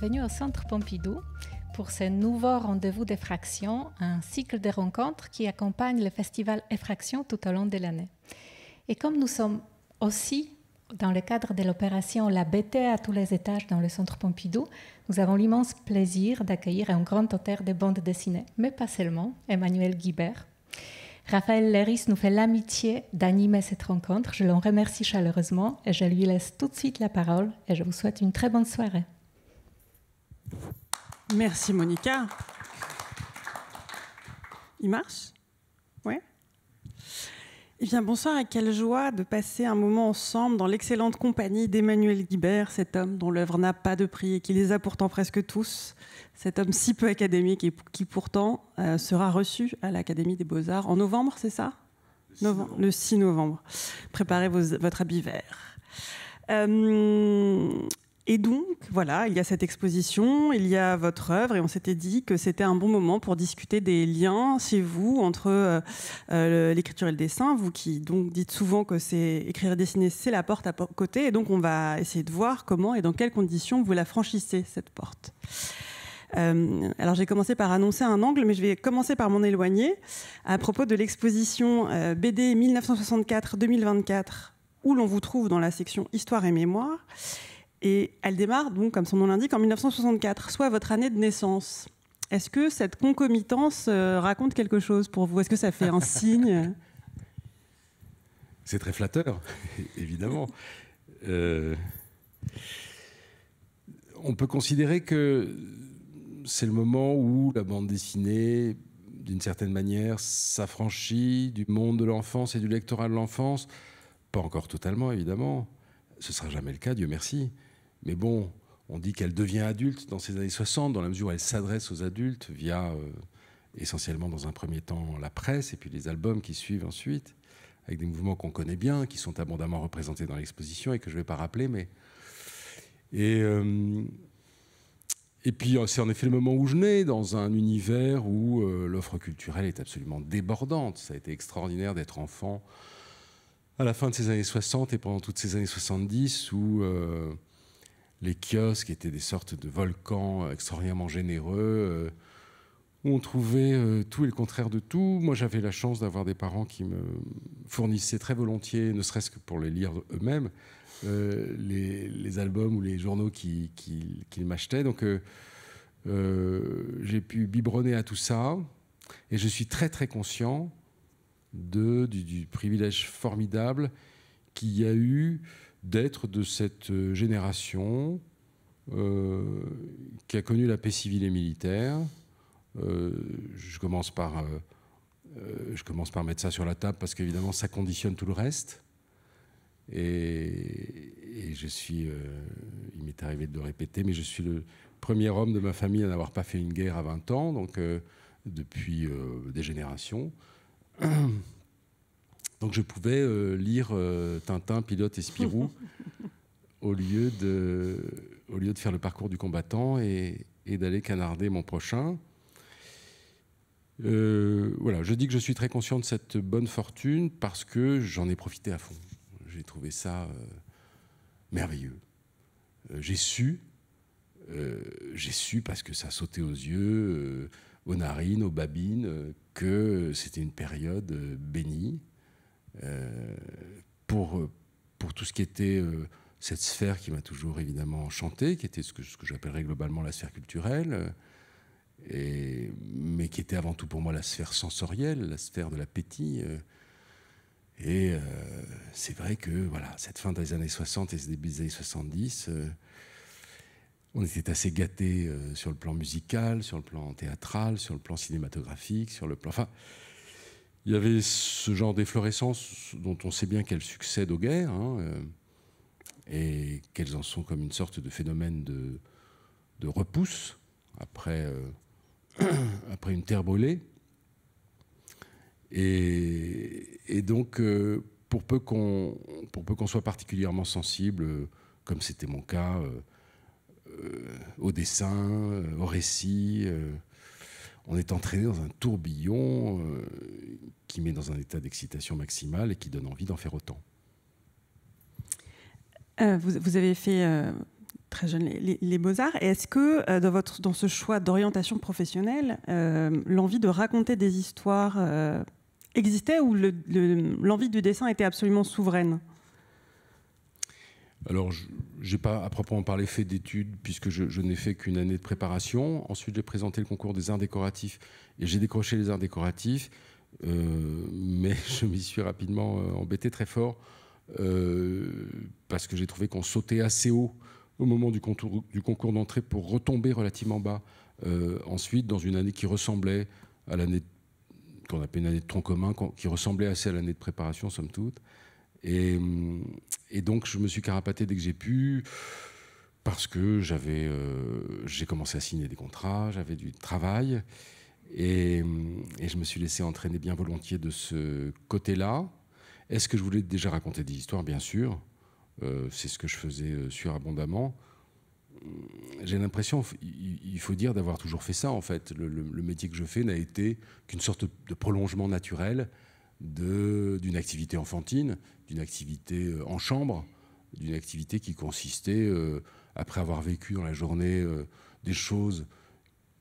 bienvenue au Centre Pompidou pour ce nouveau rendez-vous d'effraction, un cycle de rencontres qui accompagne le festival Effraction tout au long de l'année. Et comme nous sommes aussi dans le cadre de l'opération La Bété à tous les étages dans le Centre Pompidou, nous avons l'immense plaisir d'accueillir un grand auteur de bandes dessinées, mais pas seulement, Emmanuel Guibert. Raphaël Léris nous fait l'amitié d'animer cette rencontre. Je l'en remercie chaleureusement et je lui laisse tout de suite la parole et je vous souhaite une très bonne soirée. Merci Monica. Il marche Oui eh bien, bonsoir et quelle joie de passer un moment ensemble dans l'excellente compagnie d'Emmanuel Guibert, cet homme dont l'œuvre n'a pas de prix et qui les a pourtant presque tous, cet homme si peu académique et qui pourtant euh, sera reçu à l'Académie des Beaux-Arts en novembre, c'est ça le 6 novembre. Préparez votre habit vert. Euh, et donc, voilà, il y a cette exposition, il y a votre œuvre, et on s'était dit que c'était un bon moment pour discuter des liens chez vous entre euh, euh, l'écriture et le dessin. Vous qui donc dites souvent que c'est écrire et dessiner, c'est la porte à côté, et donc on va essayer de voir comment et dans quelles conditions vous la franchissez cette porte. Euh, alors j'ai commencé par annoncer un angle, mais je vais commencer par m'en éloigner à propos de l'exposition BD 1964-2024 où l'on vous trouve dans la section Histoire et mémoire. Et elle démarre donc, comme son nom l'indique, en 1964, soit votre année de naissance. Est-ce que cette concomitance euh, raconte quelque chose pour vous Est-ce que ça fait un signe C'est très flatteur, évidemment. Euh, on peut considérer que c'est le moment où la bande dessinée, d'une certaine manière, s'affranchit du monde de l'enfance et du lectorat de l'enfance. Pas encore totalement, évidemment. Ce sera jamais le cas, Dieu merci. Mais bon, on dit qu'elle devient adulte dans ces années 60, dans la mesure où elle s'adresse aux adultes via euh, essentiellement dans un premier temps la presse et puis les albums qui suivent ensuite, avec des mouvements qu'on connaît bien, qui sont abondamment représentés dans l'exposition et que je ne vais pas rappeler. Mais... Et, euh, et puis euh, c'est en effet le moment où je nais, dans un univers où l'offre culturelle est absolument débordante. Ça a été extraordinaire d'être enfant à la fin de ces années 60 et pendant toutes ces années 70 où les kiosques étaient des sortes de volcans euh, extraordinairement généreux, euh, où on trouvait euh, tout et le contraire de tout. Moi, j'avais la chance d'avoir des parents qui me fournissaient très volontiers, ne serait-ce que pour les lire eux-mêmes, les, albums ou les journaux qu'ils m'achetaient. Donc, j'ai pu biberonner à tout ça. Et je suis très, très conscient du privilège formidable qu'il y a eu d'être de cette euh, génération euh, qui a connu la paix civile et militaire. Euh, je, commence par, je commence par mettre ça sur la table parce qu'évidemment ça conditionne tout le reste. Et, et je suis, il m'est arrivé de le répéter, mais je suis le premier homme de ma famille à n'avoir pas fait une guerre à 20 ans, donc depuis des générations. Donc je pouvais euh, lire euh, Tintin, Pilote et Spirou au, lieu de, au lieu de faire le parcours du combattant et, d'aller canarder mon prochain. Euh, voilà, je dis que je suis très conscient de cette bonne fortune parce que j'en ai profité à fond. J'ai trouvé ça merveilleux. j'ai su, j'ai su parce que ça sautait aux yeux, aux narines, aux babines, que c'était une période bénie euh, euh, pour, tout ce qui était euh, cette sphère qui m'a toujours évidemment enchanté, qui était ce que, j'appellerais globalement la sphère culturelle, mais qui était avant tout pour moi la sphère sensorielle, la sphère de l'appétit. Et c'est vrai que voilà, cette fin des années 60 et début des années 70, on était assez gâtés sur le plan musical, sur le plan théâtral, sur le plan cinématographique, sur le plan. Il y avait ce genre d'efflorescence dont on sait bien qu'elle succède aux guerres, hein, euh, et qu'elles en sont comme une sorte de phénomène de, repousse après, euh, après une terre brûlée. Et, donc, euh, pour peu qu'on soit particulièrement sensible, comme c'était mon cas, au dessin, au récit, on est entraîné dans un tourbillon euh, qui met dans un état d'excitation maximale et qui donne envie d'en faire autant. Euh, vous, avez fait euh, très jeune les, beaux-arts. Est-ce que dans, votre, dans ce choix d'orientation professionnelle, l'envie de raconter des histoires existait ou l'envie le, du dessin était absolument souveraine alors, je n'ai pas à proprement parler fait d'études, puisque je, n'ai fait qu'une année de préparation. Ensuite, j'ai présenté le concours des arts décoratifs et j'ai décroché les arts décoratifs, euh, mais je m'y suis rapidement euh, embêté très fort, euh, parce que j'ai trouvé qu'on sautait assez haut au moment du, concours d'entrée pour retomber relativement bas. ensuite, dans une année qui ressemblait à l'année qu'on appelle une année de tronc commun, qui ressemblait assez à l'année de préparation, somme toute. Euh, et, donc, je me suis carapaté dès que j'ai pu, parce que j'avais, euh, j'ai commencé à signer des contrats, j'avais du travail, euh, et, je me suis laissé entraîner bien volontiers de ce côté-là. Est-ce que je voulais déjà raconter des histoires Bien sûr. c'est ce que je faisais surabondamment. Hum, j'ai l'impression, il faut dire, d'avoir toujours fait ça en fait. le métier que je fais n'a été qu'une sorte de prolongement naturel d'une activité enfantine, d'une activité euh, en chambre, d'une activité qui consistait, euh, après avoir vécu dans la journée euh, des choses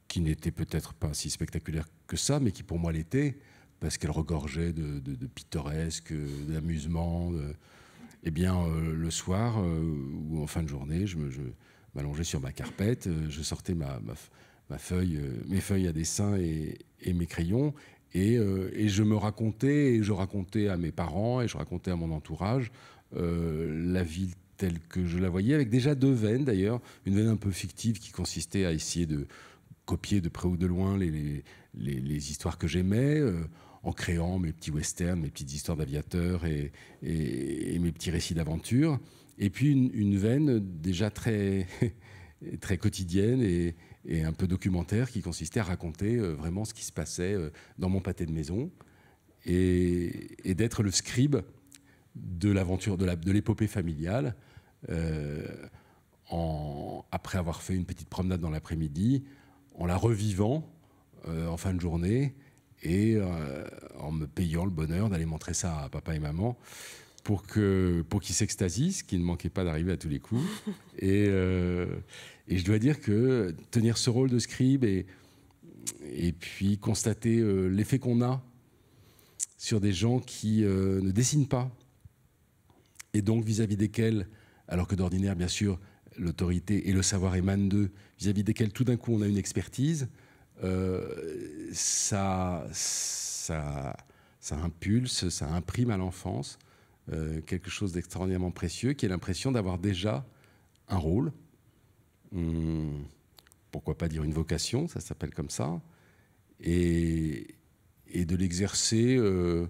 qui n'étaient peut-être pas si spectaculaires que ça, mais qui pour moi l'étaient, parce qu'elles regorgeaient de, pittoresques, de d'amusement. Eh bien, le soir ou en fin de journée, je m'allongeais sur ma carpette, je sortais feuille, mes feuilles à dessin et mes crayons, euh, et, je me racontais, et je racontais à mes parents, et je racontais à mon entourage euh, la ville telle que je la voyais, avec déjà deux veines d'ailleurs, une veine un peu fictive qui consistait à essayer de copier de près ou de loin les, histoires que j'aimais, euh, en créant mes petits westerns, mes petites histoires d'aviateurs et, mes petits récits d'aventure, et puis une, une, veine déjà très, très quotidienne et, et un peu documentaire qui consistait à raconter euh, vraiment ce qui se passait euh, dans mon pâté de maison et, d'être le scribe de l'aventure, de l'épopée familiale. Euh, en, après avoir fait une petite promenade dans l'après-midi, en la revivant en fin de journée et en me payant le bonheur d'aller montrer ça à papa et maman pour qu'ils pour qu'ils s'extasient, ce qui ne manquait pas d'arriver à tous les coups. Et, et je dois dire que tenir ce rôle de scribe et, puis constater euh, l'effet qu'on a sur des gens qui euh, ne dessinent pas, et donc vis-à-vis desquels, alors que d'ordinaire, bien sûr, l'autorité et le savoir émanent d'eux, vis-à-vis desquels tout d'un coup on a une expertise, euh, ça, ça, ça, impulse, ça imprime à l'enfance quelque chose d'extraordinairement précieux, qui est l'impression d'avoir déjà un rôle, Hmm, pourquoi pas dire une vocation, ça s'appelle comme ça, et, et de l'exercer euh,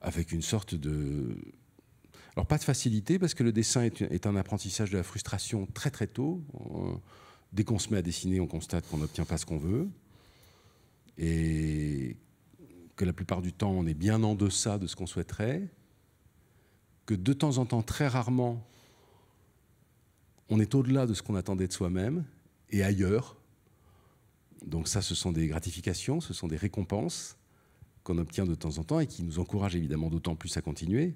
avec une sorte de... Alors pas de facilité, parce que le dessin est, un apprentissage de la frustration très très tôt. Euh, dès qu'on se met à dessiner, on constate qu'on n'obtient pas ce qu'on veut, et que la plupart du temps, on est bien en deçà de ce qu'on souhaiterait, que de temps en temps, très rarement, on est au-delà de ce qu'on attendait de soi-même et ailleurs. Donc ça, ce sont des gratifications, ce sont des récompenses qu'on obtient de temps en temps et qui nous encouragent évidemment d'autant plus à continuer.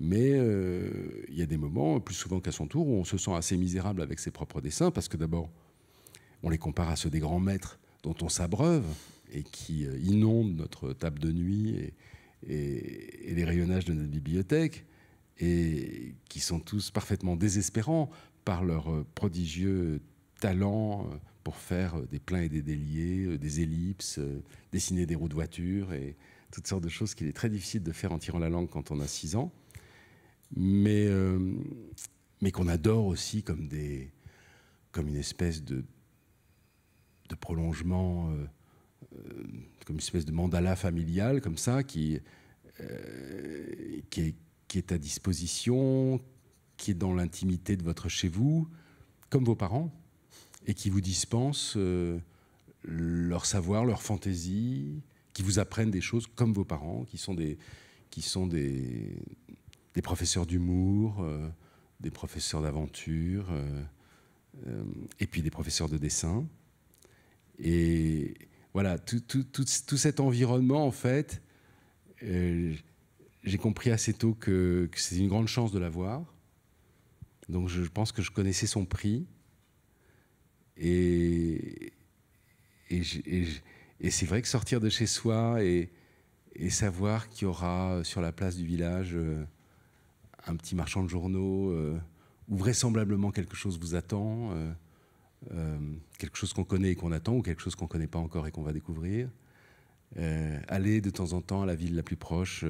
Mais euh, il y a des moments, plus souvent qu'à son tour, où on se sent assez misérable avec ses propres dessins, parce que d'abord, on les compare à ceux des grands maîtres dont on s'abreuve et qui euh, inondent notre table de nuit et les rayonnages de notre bibliothèque, et qui sont tous parfaitement désespérants, par leur euh, prodigieux talent euh, pour faire euh, des pleins et des déliés, des ellipses, dessiner des roues de voiture et toutes sortes de choses qu'il est très difficile de faire en tirant la langue quand on a six ans, mais, mais qu'on adore aussi comme, des, comme une espèce de, de prolongement, comme une espèce de mandala familial comme ça qui, qui est à disposition, qui est dans l'intimité de votre chez vous, comme vos parents, et qui vous dispensent euh, leur savoir, leur fantaisie, qui vous apprennent des choses comme vos parents, qui sont des, qui sont des, professeurs d'humour, euh, des professeurs d'aventure, euh, et puis des professeurs de dessin. Et voilà, tout, cet environnement, en fait, j'ai compris assez tôt que c'est une grande chance de l'avoir donc je pense que je connaissais son prix. Et, et, c'est vrai que sortir de chez soi et, savoir qu'il y aura euh, sur la place du village euh, un petit marchand de journaux euh, ou où vraisemblablement quelque chose vous attend, quelque chose qu'on connaît et qu'on attend, ou quelque chose qu'on ne connaît pas encore et qu'on va découvrir. aller de temps en temps à la ville la plus proche,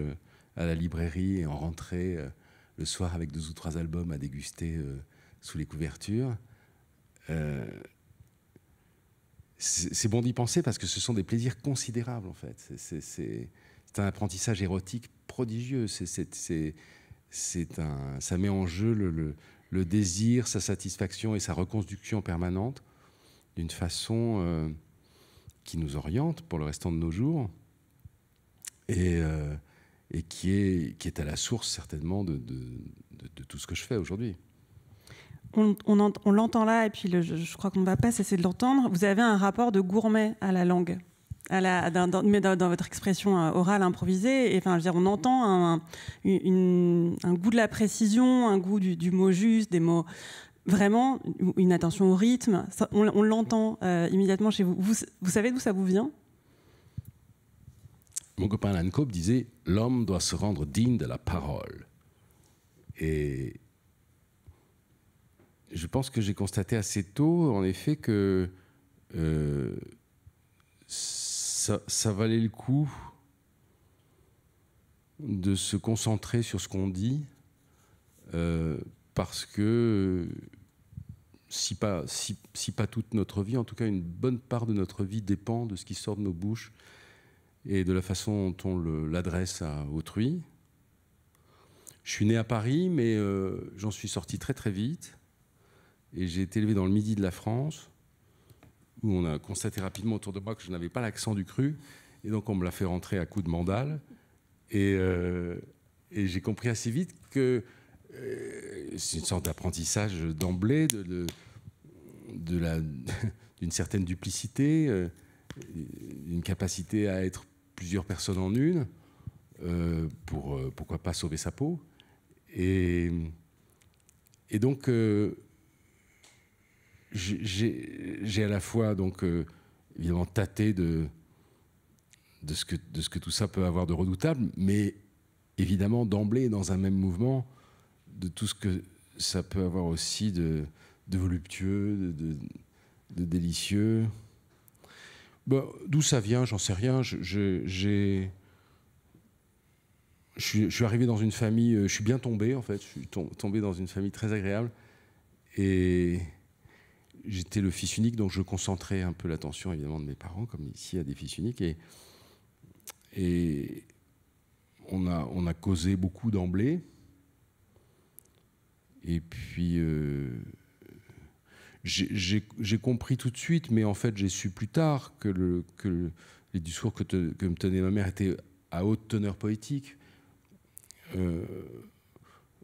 à la librairie et en rentrer le soir avec deux ou trois albums à déguster euh, sous les couvertures. Euh, c'est bon d'y penser parce que ce sont des plaisirs considérables en fait. C'est un apprentissage érotique prodigieux. C'est un, ça met en jeu le, désir, sa satisfaction et sa reconstruction permanente d'une façon euh, qui nous oriente pour le restant de nos jours. Et et qui est, qui est à la source certainement de, tout ce que je fais aujourd'hui. On, l'entend là, et puis le, je, crois qu'on ne va pas cesser de l'entendre. Vous avez un rapport de gourmet à la langue, à la, dans, mais dans, votre expression euh, orale improvisée. Et, enfin, je veux dire, on entend un, goût de la précision, un goût du, mot juste, des mots vraiment une attention au rythme. on, l'entend euh, immédiatement chez Vous, vous savez d'où ça vous vient mon copain Cope disait L'homme doit se rendre digne de la parole. Et je pense que j'ai constaté assez tôt, en effet, que euh, ça, valait le coup de se concentrer sur ce qu'on dit, euh, parce que si pas toute notre vie, en tout cas une bonne part de notre vie dépend de ce qui sort de nos bouches et de la façon dont on l'adresse à autrui. Je suis né à Paris, mais euh, j'en suis sorti très très vite. Et j'ai été élevé dans le midi de la France, où on a constaté rapidement autour de moi que je n'avais pas l'accent du cru. Et donc on me l'a fait rentrer à coups de mandale. Et, euh, j'ai compris assez vite que euh, c'est une sorte d'apprentissage d'emblée, d'une de, de, certaine duplicité euh, une capacité à être plusieurs personnes en une, euh, pour euh, pourquoi pas sauver sa peau. Et, et donc, j'ai à la fois, donc, évidemment, tâté de, de, ce que, de ce que tout ça peut avoir de redoutable, mais évidemment, d'emblée, dans un même mouvement, de tout ce que ça peut avoir aussi de, voluptueux, de délicieux. Bah, d'où ça vient, j'en sais rien. Je, suis, arrivé dans une famille, euh, je suis bien tombé en fait, je suis tombé dans une famille très agréable et j'étais le fils unique donc je concentrais un peu l'attention évidemment de mes parents comme ici à des fils uniques et, on, a, on a causé beaucoup d'emblée et puis euh, j'ai compris tout de suite, mais en fait, j'ai su plus tard que, les discours que, me tenait ma mère étaient à haute teneur poétique. Euh,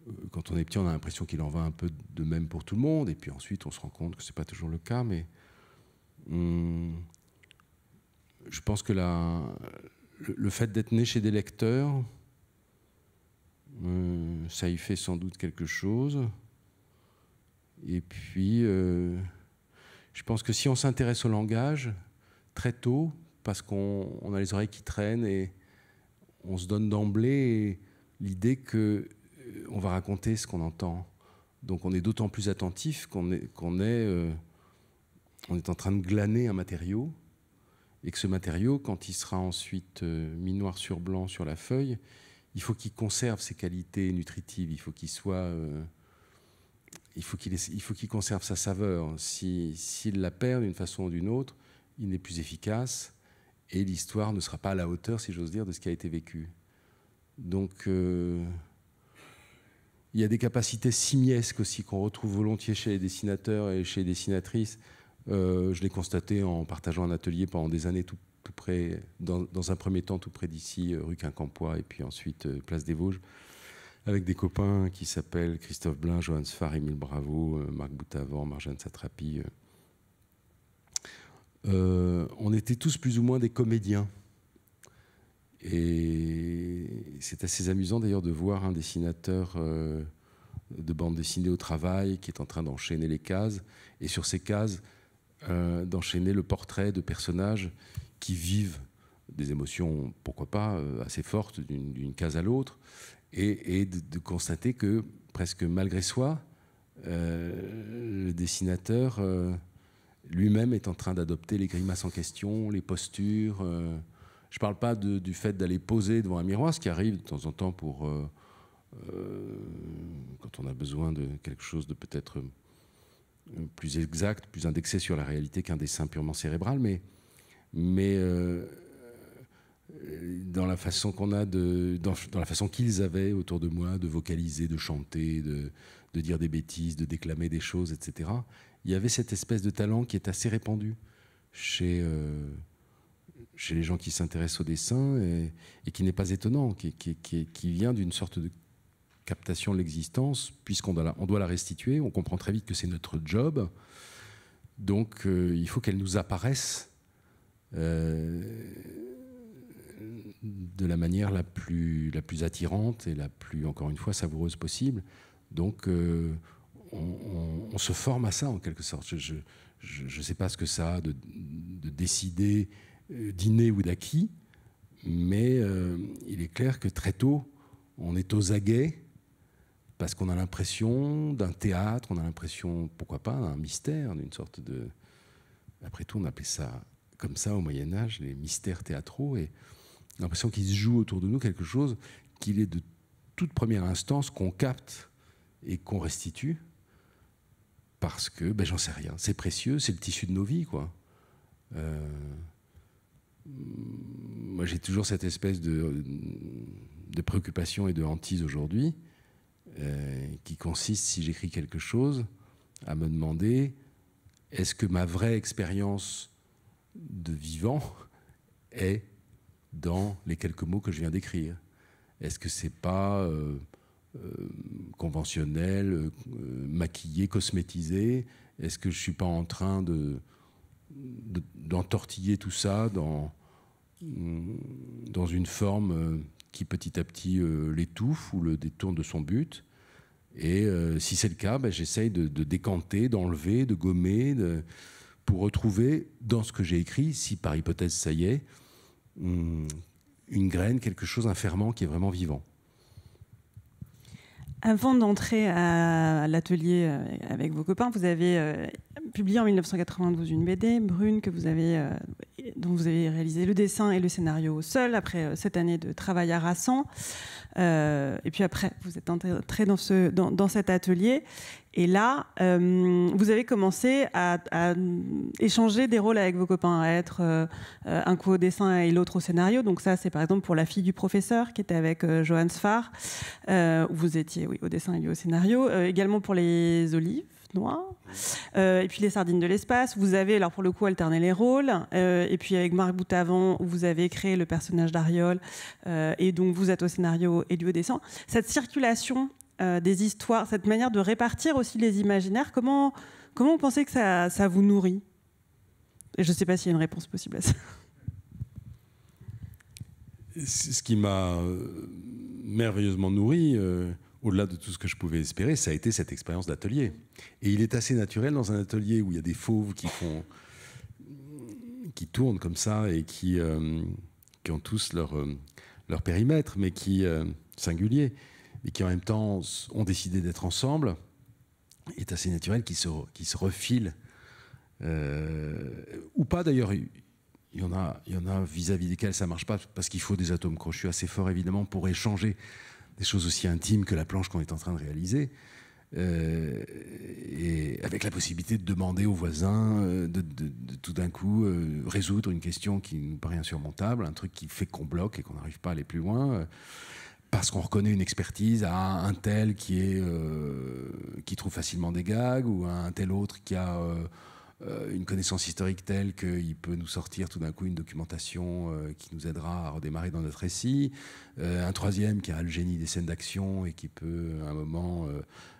euh, quand on est petit, on a l'impression qu'il en va un peu de même pour tout le monde, et puis ensuite, on se rend compte que ce n'est pas toujours le cas, mais hmm, je pense que le, fait d'être né chez des lecteurs, hmm, ça y fait sans doute quelque chose. Et puis, euh, je pense que si on s'intéresse au langage très tôt, parce qu'on a les oreilles qui traînent et on se donne d'emblée l'idée que euh, on va raconter ce qu'on entend. Donc on est d'autant plus attentif qu'on est, euh, est en train de glaner un matériau et que ce matériau, quand il sera ensuite mis noir sur blanc sur la feuille, il faut qu'il conserve ses qualités nutritives, il faut qu'il soit il faut qu'il conserve sa saveur. S'il la perd d'une façon ou d'une autre, il n'est plus efficace et l'histoire ne sera pas à la hauteur, si j'ose dire, de ce qui a été vécu. Donc, euh, il y a des capacités simiesques aussi qu'on retrouve volontiers chez les dessinateurs et chez les dessinatrices. Euh, je l'ai constaté en partageant un atelier pendant des années près, dans, dans, un premier temps tout près d'ici, euh, rue Quincampoix, et puis ensuite place des Vosges avec des copains qui s'appellent Christophe Blin, Johannes Sfar, Émile Bravo, euh, Marc Boutavant, Marjane Satrapi. Euh. Euh, on était tous plus ou moins des comédiens. Et c'est assez amusant d'ailleurs de voir un dessinateur de bande dessinée au travail qui est en train d'enchaîner les cases, et sur ces cases, d'enchaîner le portrait de personnages qui vivent des émotions, pourquoi pas, assez fortes d'une case à l'autre, et, de, constater que presque malgré soi, euh, le dessinateur euh, lui-même est en train d'adopter les grimaces en question, les postures. Euh. je ne parle pas du fait d'aller poser devant un miroir, ce qui arrive de temps en temps pour quand on a besoin de quelque chose de peut-être plus exact, plus indexé sur la réalité qu'un dessin purement cérébral, mais, mais dans la façon qu'on a de, dans, la façon qu'ils avaient autour de moi de vocaliser, de chanter, de, dire des bêtises, de déclamer des choses, etc. Il y avait cette espèce de talent qui est assez répandu chez euh, chez les gens qui s'intéressent au dessin et, qui n'est pas étonnant, qui, vient d'une sorte de captation de l'existence, puisqu'on doit, la, on doit la restituer, on comprend très vite que c'est notre job, donc euh, il faut qu'elle nous apparaisse. Euh, de la manière la plus, la plus attirante et la plus, encore une fois, savoureuse possible. Donc, euh, on, se forme à ça, en quelque sorte. Je ne sais pas ce que ça a de, décider euh, d'inné ou d'acquis, mais euh, il est clair que très tôt, on est aux aguets parce qu'on a l'impression d'un théâtre, on a l'impression, pourquoi pas, d'un mystère, d'une sorte de... Après tout, on appelait ça comme ça au Moyen Âge, les mystères théâtraux. Et l'impression qu'il se joue autour de nous quelque chose qu'il est de toute première instance qu'on capte et qu'on restitue parce que ben, j'en sais rien. C'est précieux, c'est le tissu de nos vies, quoi. Euh, moi, j'ai toujours cette espèce de, de, préoccupation et de hantise aujourd'hui, euh, qui consiste, si j'écris quelque chose, à me demander est-ce que ma vraie expérience de vivant est dans les quelques mots que je viens d'écrire Est-ce que c'est pas euh, euh, conventionnel, euh, maquillé, cosmétisé Est-ce que je suis pas en train de d'entortiller tout ça dans dans une forme qui petit à petit l'étouffe ou le détourne de son but et si c'est le cas, ben, j'essaye de, décanter, d'enlever, de gommer, pour retrouver dans ce que j'ai écrit, si par hypothèse ça y est, Hmm. une graine, quelque chose, un ferment qui est vraiment vivant. Avant d'entrer à l'atelier euh, avec vos copains, vous avez euh, publié en 1992 une BD, Brune, que vous avez, euh, dont vous avez réalisé le dessin et le scénario seul, après cette année de travail harassant. et puis après, vous êtes entré dans, dans cet atelier. Et là, euh, vous avez commencé à, échanger des rôles avec vos copains, à être euh, euh, un coup au dessin et l'autre au scénario. Donc ça, c'est par exemple pour La fille du professeur, qui était avec euh, Johan Sfar, où vous étiez oui, au dessin et lui au scénario. également pour Les Olives. Noires. et puis les sardines de l'espace, vous avez alors pour le coup alterné les rôles, et puis avec Marc Boutavant, vous avez créé le personnage d'Ariol, et donc vous êtes au scénario et lui au dessin. Cette circulation euh, des histoires, cette manière de répartir aussi les imaginaires, comment, comment vous pensez que ça, vous nourrit Et Je ne sais pas s'il y a une réponse possible à ça. Ce qui m'a euh, merveilleusement nourri, euh, au-delà de tout ce que je pouvais espérer, ça a été cette expérience d'atelier. Et il est assez naturel dans un atelier où il y a des fauves qui font, qui tournent comme ça et qui, ont tous leur, leur périmètre, mais qui singulier et qui en même temps ont décidé d'être ensemble, est assez naturel qu'ils se, se refilent. Euh, ou pas d'ailleurs, il y en a, vis-à-vis desquels ça marche pas, parce qu'il faut des atomes crochus assez forts évidemment pour échanger des choses aussi intimes que la planche qu'on est en train de réaliser. Euh, et avec la possibilité de demander aux voisins euh, de, tout d'un coup résoudre une question qui nous paraît insurmontable, un truc qui fait qu'on bloque et qu'on n'arrive pas à aller plus loin parce qu'on reconnaît une expertise à un tel qui, est, euh, qui trouve facilement des gags ou à un tel autre qui a euh, euh, une connaissance historique telle qu'il peut nous sortir tout d'un coup une documentation qui nous aidera à redémarrer dans notre récit, un troisième qui a le génie des scènes d'action et qui peut à un moment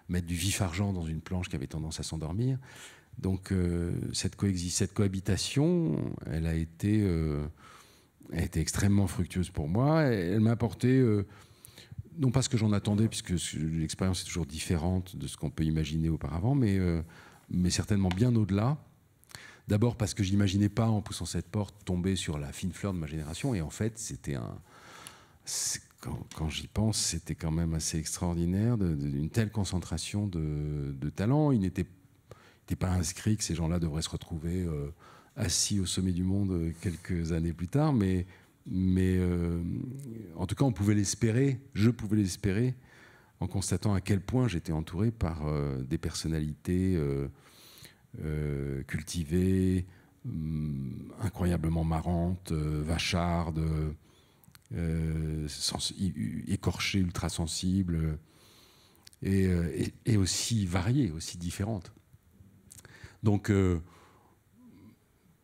mettre du vif argent dans une planche qui avait tendance à s'endormir. Donc cette, cette cohabitation, elle a été... Elle a été extrêmement fructueuse pour moi. Elle m'a apporté non pas ce que j'en attendais, puisque l'expérience est toujours différente de ce qu'on peut imaginer auparavant, euh, mais, certainement bien au-delà. D'abord parce que je n'imaginais pas, en poussant cette porte, tomber sur la fine fleur de ma génération. Et en fait, c'était Quand, j'y pense, c'était quand même assez extraordinaire, d'une telle concentration de, de talents. Il n'était pas inscrit que ces gens-là devraient se retrouver euh, assis au sommet du monde euh, quelques années plus tard, mais mais euh, en tout cas, on pouvait l'espérer, je pouvais l'espérer, en constatant à quel point j'étais entouré par euh, des personnalités euh, cultivées, hum, incroyablement marrantes, vachardes, écorchées, ultra sensibles, et, et, aussi variées, aussi différentes. Donc,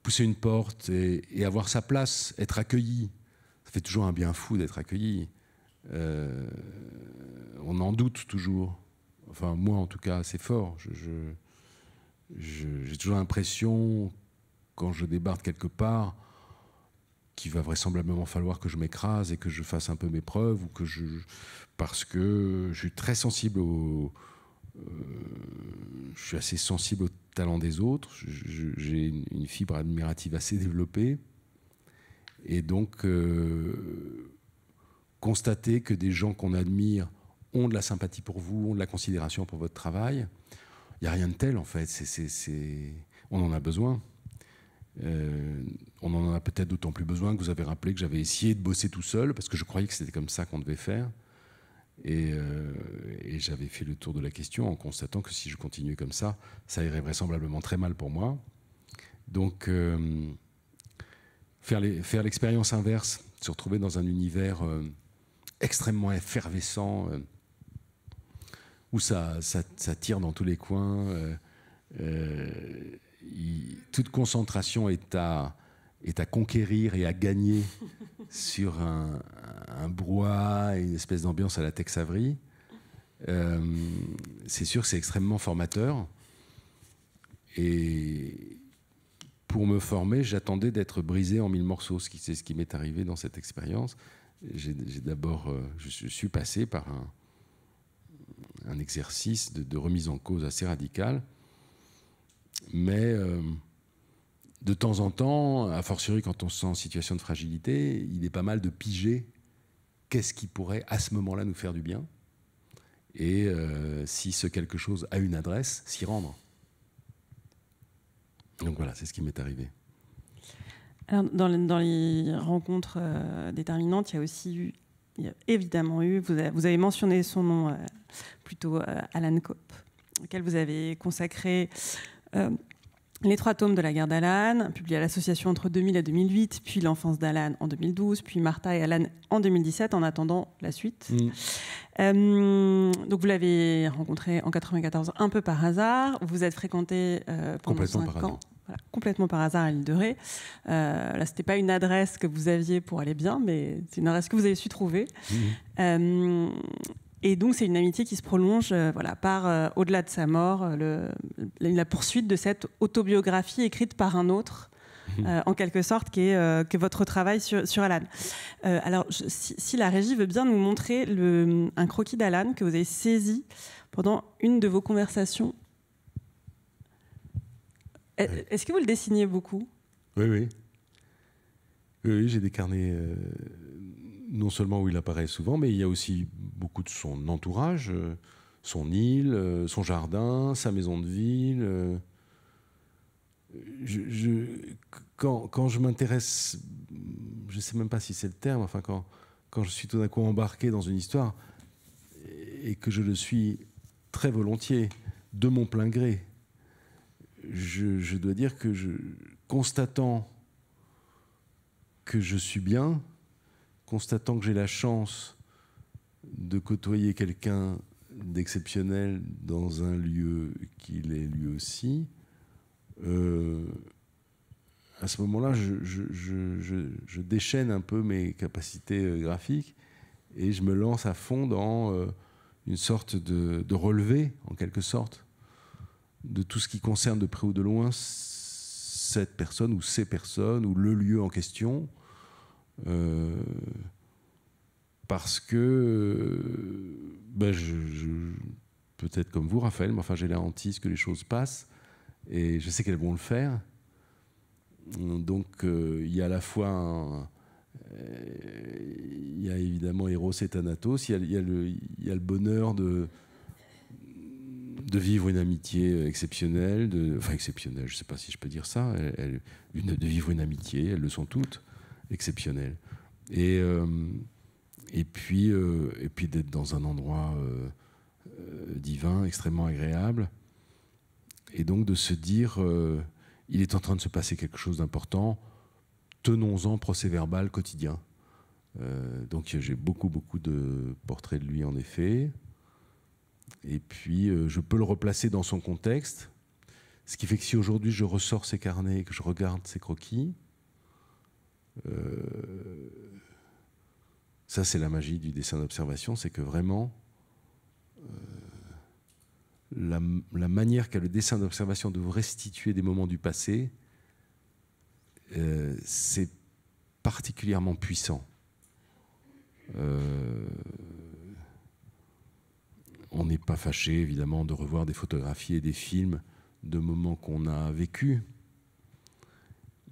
pousser une porte et, avoir sa place, être accueilli. Ça fait toujours un bien fou d'être accueilli. Euh, on en doute toujours. Enfin, moi en tout cas, c'est fort. J'ai je, toujours l'impression, quand je débarque quelque part, qu'il va vraisemblablement falloir que je m'écrase et que je fasse un peu mes preuves, ou que je, parce que je suis très sensible aux, euh, je suis assez sensible au talent des autres. J'ai une, fibre admirative assez développée. Et donc, euh, constater que des gens qu'on admire ont de la sympathie pour vous, ont de la considération pour votre travail, il n'y a rien de tel en fait. On en a besoin. Euh, on en a peut-être d'autant plus besoin que vous avez rappelé que j'avais essayé de bosser tout seul parce que je croyais que c'était comme ça qu'on devait faire. Euh, et, j'avais fait le tour de la question en constatant que si je continuais comme ça, ça irait vraisemblablement très mal pour moi. Donc, euh, faire l'expérience inverse, se retrouver dans un univers euh, extrêmement effervescent, où ça, tire dans tous les coins, toute concentration est à, est à conquérir et à gagner sur un, un brouhaha et une espèce d'ambiance à la Tex Avery, euh, c'est sûr que c'est extrêmement formateur. Et pour me former, j'attendais d'être brisé en mille morceaux, ce qui, c'est ce qui m'est arrivé dans cette expérience. J'ai, d'abord, euh, je suis passé par un, exercice de, remise en cause assez radical, mais euh, de temps en temps, a fortiori quand on se sent en situation de fragilité, il est pas mal de piger qu'est-ce qui pourrait à ce moment-là nous faire du bien et euh, si ce quelque chose a une adresse, s'y rendre. Donc voilà, c'est ce qui m'est arrivé. dans, les, rencontres euh, déterminantes, il y a aussi eu, il y a évidemment eu, vous avez, mentionné son nom euh, plutôt, Alan Cope, auquel vous avez consacré les trois tomes de la guerre d'Alan, publiés à l'association entre 2000 et 2008, puis l'enfance d'Alan en 2012, puis Martha et Alan en 2017, en attendant la suite. Mm. Euh, donc vous l'avez rencontré en 1994 un peu par hasard. Vous êtes fréquenté euh, pendant 5 ans. complètement par hasard à l'île de Ré. Euh, là, ce n'était pas une adresse que vous aviez pour aller bien, mais c'est une adresse que vous avez su trouver. Mm. Et donc, c'est une amitié qui se prolonge euh, voilà, par, euh, au-delà de sa mort, euh, le, la poursuite de cette autobiographie écrite par un autre, mhm. en quelque sorte, qui est, que votre travail sur, Alan. alors, si, la régie veut bien nous montrer le, un croquis d'Alan que vous avez saisi pendant une de vos conversations. Est-ce que vous le dessinez beaucoup Oui, oui. Oui, oui j'ai des carnets non seulement où il apparaît souvent, mais il y a aussi beaucoup de son entourage, euh, son île, euh, son jardin, sa maison de ville. Euh. quand, je m'intéresse, je ne sais même pas si c'est le terme, enfin quand, je suis tout d'un coup embarqué dans une histoire et que je le suis très volontiers, de mon plein gré, je, dois dire que je, constatant que je suis bien, constatant que j'ai la chance de côtoyer quelqu'un d'exceptionnel dans un lieu qu'il est lui aussi, euh, à ce moment-là, je, déchaîne un peu mes capacités euh, graphiques et je me lance à fond dans euh, une sorte de, relevé, en quelque sorte, de tout ce qui concerne de près ou de loin cette personne ou ces personnes ou le lieu en question euh, parce que, euh, ben, je, peut-être comme vous, Raphaël, mais enfin, j'ai la hantise que les choses passent et je sais qu'elles vont le faire. Donc, euh, il y a à la fois il y a évidemment Eros et Thanatos, il y a, il le, bonheur de, de vivre une amitié exceptionnelle, de, enfin exceptionnelle, je ne sais pas si je peux dire ça, une, de vivre une amitié, elles le sont toutes, exceptionnel. Et, euh, et puis, euh, et puis d'être dans un endroit euh, divin, extrêmement agréable. Et donc de se dire, il est en train de se passer quelque chose d'important, tenons-en procès verbal quotidien. donc j'ai beaucoup, beaucoup de portraits de lui, en effet. Et puis, je peux le replacer dans son contexte. Ce qui fait que si aujourd'hui je ressors ses carnets et que je regarde ses croquis, euh, ça, c'est la magie du dessin d'observation, c'est que vraiment, euh, la, manière qu'a le dessin d'observation de restituer des moments du passé, euh, c'est particulièrement puissant. on n'est pas fâché, évidemment, de revoir des photographies et des films de moments qu'on a vécus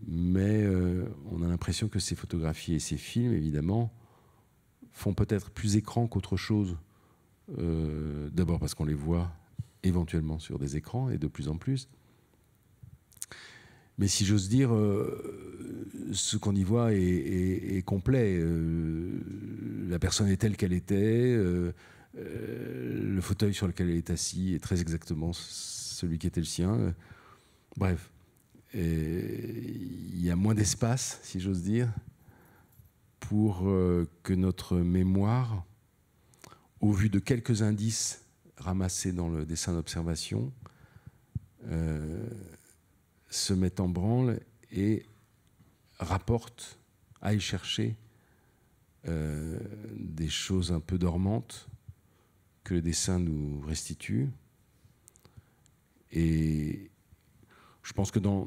mais euh, on a l'impression que ces photographies et ces films, évidemment, font peut-être plus écran qu'autre chose. Euh, d'abord parce qu'on les voit éventuellement sur des écrans et de plus en plus. Mais si j'ose dire, euh, ce qu'on y voit est, est complet. la personne est telle qu'elle était. le fauteuil sur lequel elle est assise est très exactement celui qui était le sien. bref, il y a moins d'espace, si j'ose dire, pour euh, que notre mémoire, au vu de quelques indices ramassés dans le dessin d'observation, euh, se mette en branle et rapporte, aille chercher euh, des choses un peu dormantes que le dessin nous restitue. Et, je pense que dans,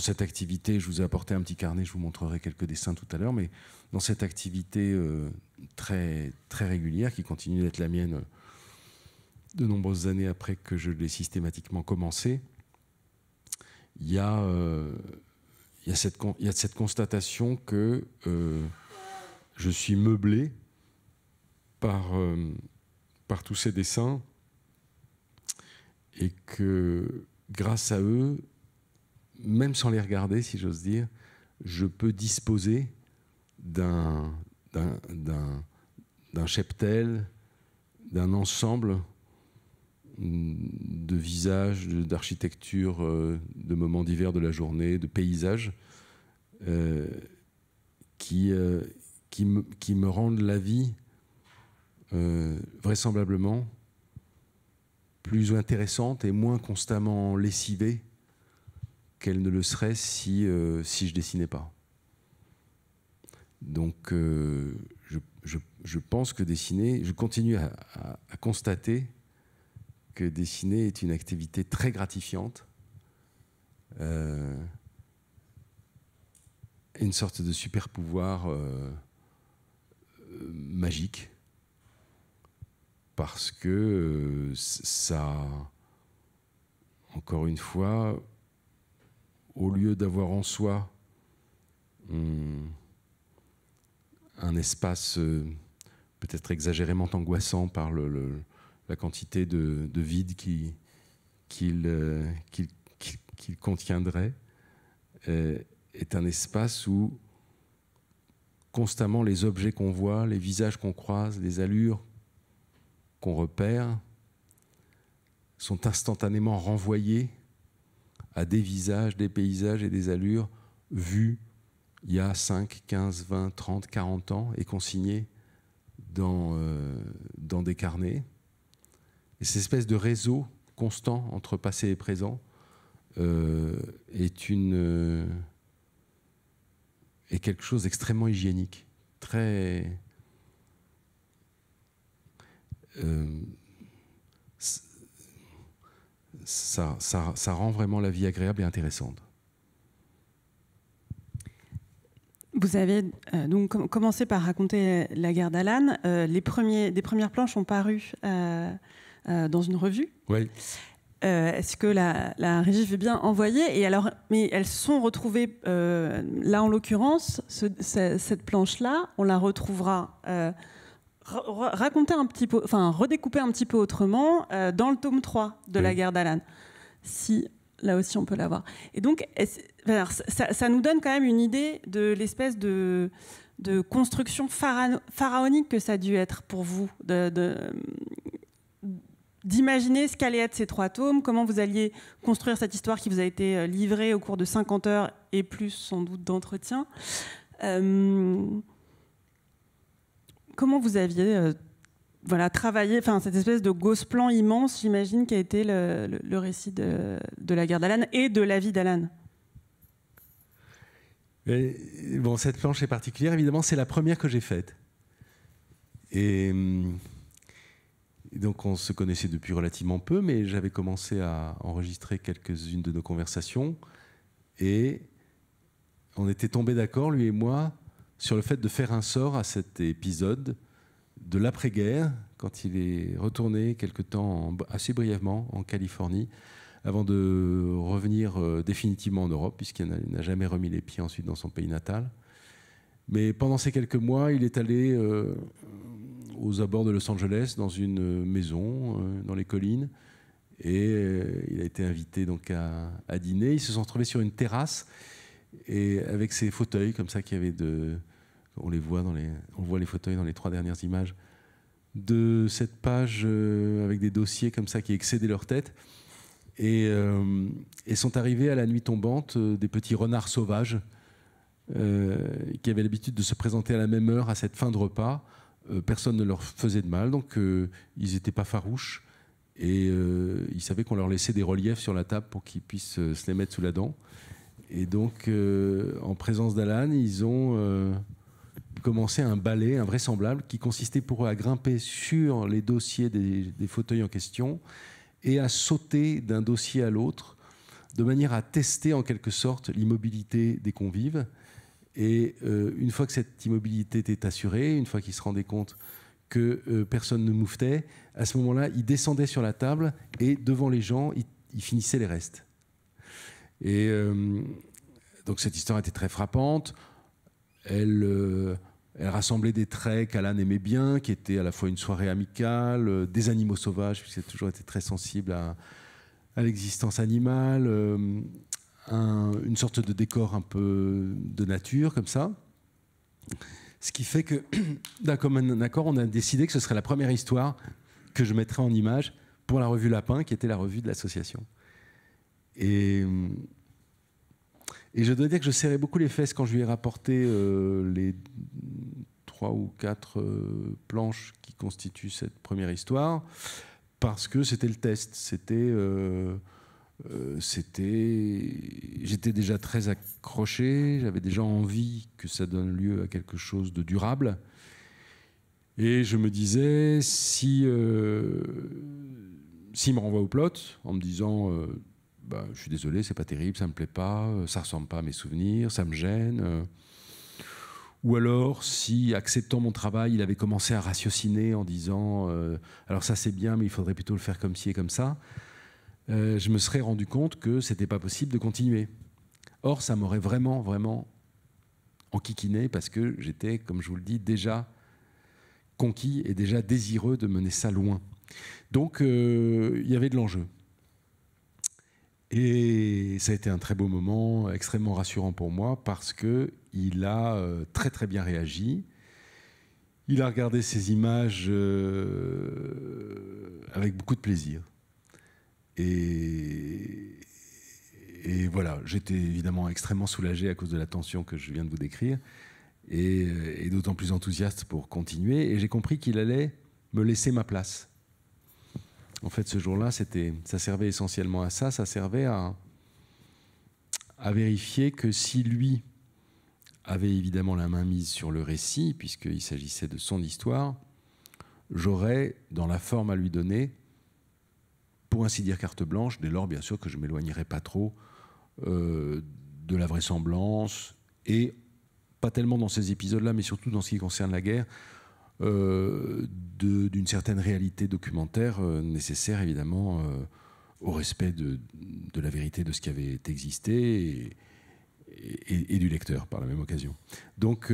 cette activité, je vous ai apporté un petit carnet, je vous montrerai quelques dessins tout à l'heure, mais dans cette activité euh, très, régulière, qui continue d'être la mienne euh, de nombreuses années après que je l'ai systématiquement commencé, il y, a, euh, cette, constatation que je suis meublé par, par tous ces dessins et que grâce à eux, même sans les regarder, si j'ose dire, je peux disposer d'un cheptel, d'un ensemble de visages, d'architecture, euh, de moments divers de la journée, de paysages, euh, euh, qui, me, rendent la vie vraisemblablement plus intéressante et moins constamment lessivée qu'elle ne le serait euh, si, je dessinais pas. Donc euh, je, pense que dessiner, je continue à, constater que dessiner est une activité très gratifiante, euh, une sorte de super pouvoir magique parce que euh, ça, encore une fois, au lieu d'avoir en soi hmm, un espace euh, peut-être exagérément angoissant par la quantité de, vide euh, qu'il contiendrait, est un espace où constamment les objets qu'on voit, les visages qu'on croise, les allures qu'on repère sont instantanément renvoyés à des visages, des paysages et des allures vus il y a 5, 15, 20, 30, 40 ans et consignés dans, euh, dans des carnets. Et cette espèce de réseau constant entre passé et présent euh, est, une, euh, est quelque chose d'extrêmement hygiénique, très, euh, ça, rend vraiment la vie agréable et intéressante. Vous avez euh, donc commencé par raconter la guerre d'Alan. Euh, les premiers, premières planches ont paru dans une revue. Oui. Est-ce que la, régie veut bien envoyer Et alors, mais elles sont retrouvées là en l'occurrence. cette planche-là, on la retrouvera raconter un petit peu, enfin redécouper un petit peu autrement euh, dans le tome 3 de la guerre d'Alan. Si là aussi on peut l'avoir. Et donc ça, nous donne quand même une idée de l'espèce de, de construction pharaonique que ça a dû être pour vous, d'imaginer de, ce qu'allaient être ces trois tomes, comment vous alliez construire cette histoire qui vous a été euh, livrée au cours de 50 heures et plus sans doute d'entretien. Euh, comment vous aviez euh, voilà, travaillé, enfin, cette espèce de gosse plan immense, j'imagine, qui a été le, récit de, la guerre d'Alan et de la vie d'Alan Bon, cette planche est particulière, évidemment, c'est la première que j'ai faite. Et hum, donc, on se connaissait depuis relativement peu, mais j'avais commencé à enregistrer quelques-unes de nos conversations et on était tombés d'accord, lui et moi, sur le fait de faire un sort à cet épisode de l'après-guerre, quand il est retourné quelque temps, assez brièvement, en Californie, avant de revenir euh, définitivement en Europe, puisqu'il n'a jamais remis les pieds ensuite dans son pays natal. Mais pendant ces quelques mois, il est allé euh, aux abords de Los Angeles, dans une maison, euh, dans les collines, et il a été invité donc à, à dîner. Ils se sont retrouvés sur une terrasse et avec ces fauteuils comme ça qu'il y avait de, on les voit dans les, on voit les fauteuils dans les trois dernières images de cette page euh, avec des dossiers comme ça qui excédaient leur tête. Et, euh, sont arrivés à la nuit tombante euh, des petits renards sauvages qui avaient l'habitude de se présenter à la même heure à cette fin de repas. personne ne leur faisait de mal, donc ils n'étaient pas farouches. Et ils savaient qu'on leur laissait des reliefs sur la table pour qu'ils puissent se les mettre sous la dent et donc, euh, en présence d'Alan, ils ont euh, commencé un ballet invraisemblable qui consistait pour eux à grimper sur les dossiers des, fauteuils en question et à sauter d'un dossier à l'autre de manière à tester en quelque sorte l'immobilité des convives. Et euh, une fois que cette immobilité était assurée, une fois qu'ils se rendaient compte que personne ne mouvetait, à ce moment-là, ils descendaient sur la table et devant les gens, ils finissaient les restes. Et euh, donc cette histoire était très frappante. Elle, euh, elle rassemblait des traits qu'Alan aimait bien, qui était à la fois une soirée amicale, euh, des animaux sauvages, puisqu'il a toujours été très sensible à, l'existence animale, une sorte de décor un peu de nature, comme ça. Ce qui fait que, d'un commun accord, on a décidé que ce serait la première histoire que je mettrais en image pour la revue Lapin, qui était la revue de l'association. Et, et je dois dire que je serrais beaucoup les fesses quand je lui ai rapporté euh, les trois ou quatre euh, planches qui constituent cette première histoire, parce que c'était le test. C'était. Euh, c'était. J'étais déjà très accroché, j'avais déjà envie que ça donne lieu à quelque chose de durable. Et je me disais, si. S'il me renvoie au plot, en me disant bah, je suis désolé, c'est pas terrible, ça me plaît pas, euh, ça ressemble pas à mes souvenirs, ça me gêne. Euh. Ou alors, si acceptant mon travail, il avait commencé à raciociner en disant euh, alors ça c'est bien, mais il faudrait plutôt le faire comme ci et comme ça, je me serais rendu compte que c'était pas possible de continuer. Or, ça m'aurait vraiment, vraiment enquiquiné parce que j'étais, comme je vous le dis, déjà conquis et déjà désireux de mener ça loin. Donc, il y avait de l'enjeu. Et ça a été un très beau moment, extrêmement rassurant pour moi, parce qu'il a euh, très très bien réagi. Il a regardé ces images euh, avec beaucoup de plaisir. Et, voilà, j'étais évidemment extrêmement soulagé à cause de la tension que je viens de vous décrire, et d'autant plus enthousiaste pour continuer. Et j'ai compris qu'il allait me laisser ma place en fait, ce jour-là, ça servait essentiellement à ça. Ça servait à, vérifier que si lui avait évidemment la main mise sur le récit, puisqu'il s'agissait de son histoire, j'aurais, dans la forme à lui donner, pour ainsi dire carte blanche, dès lors bien sûr que je ne m'éloignerai pas trop euh, de la vraisemblance, et pas tellement dans ces épisodes-là, mais surtout dans ce qui concerne la guerre, euh, d'une certaine réalité documentaire euh, nécessaire évidemment euh, au respect de, la vérité de ce qui avait existé et, du lecteur par la même occasion. Donc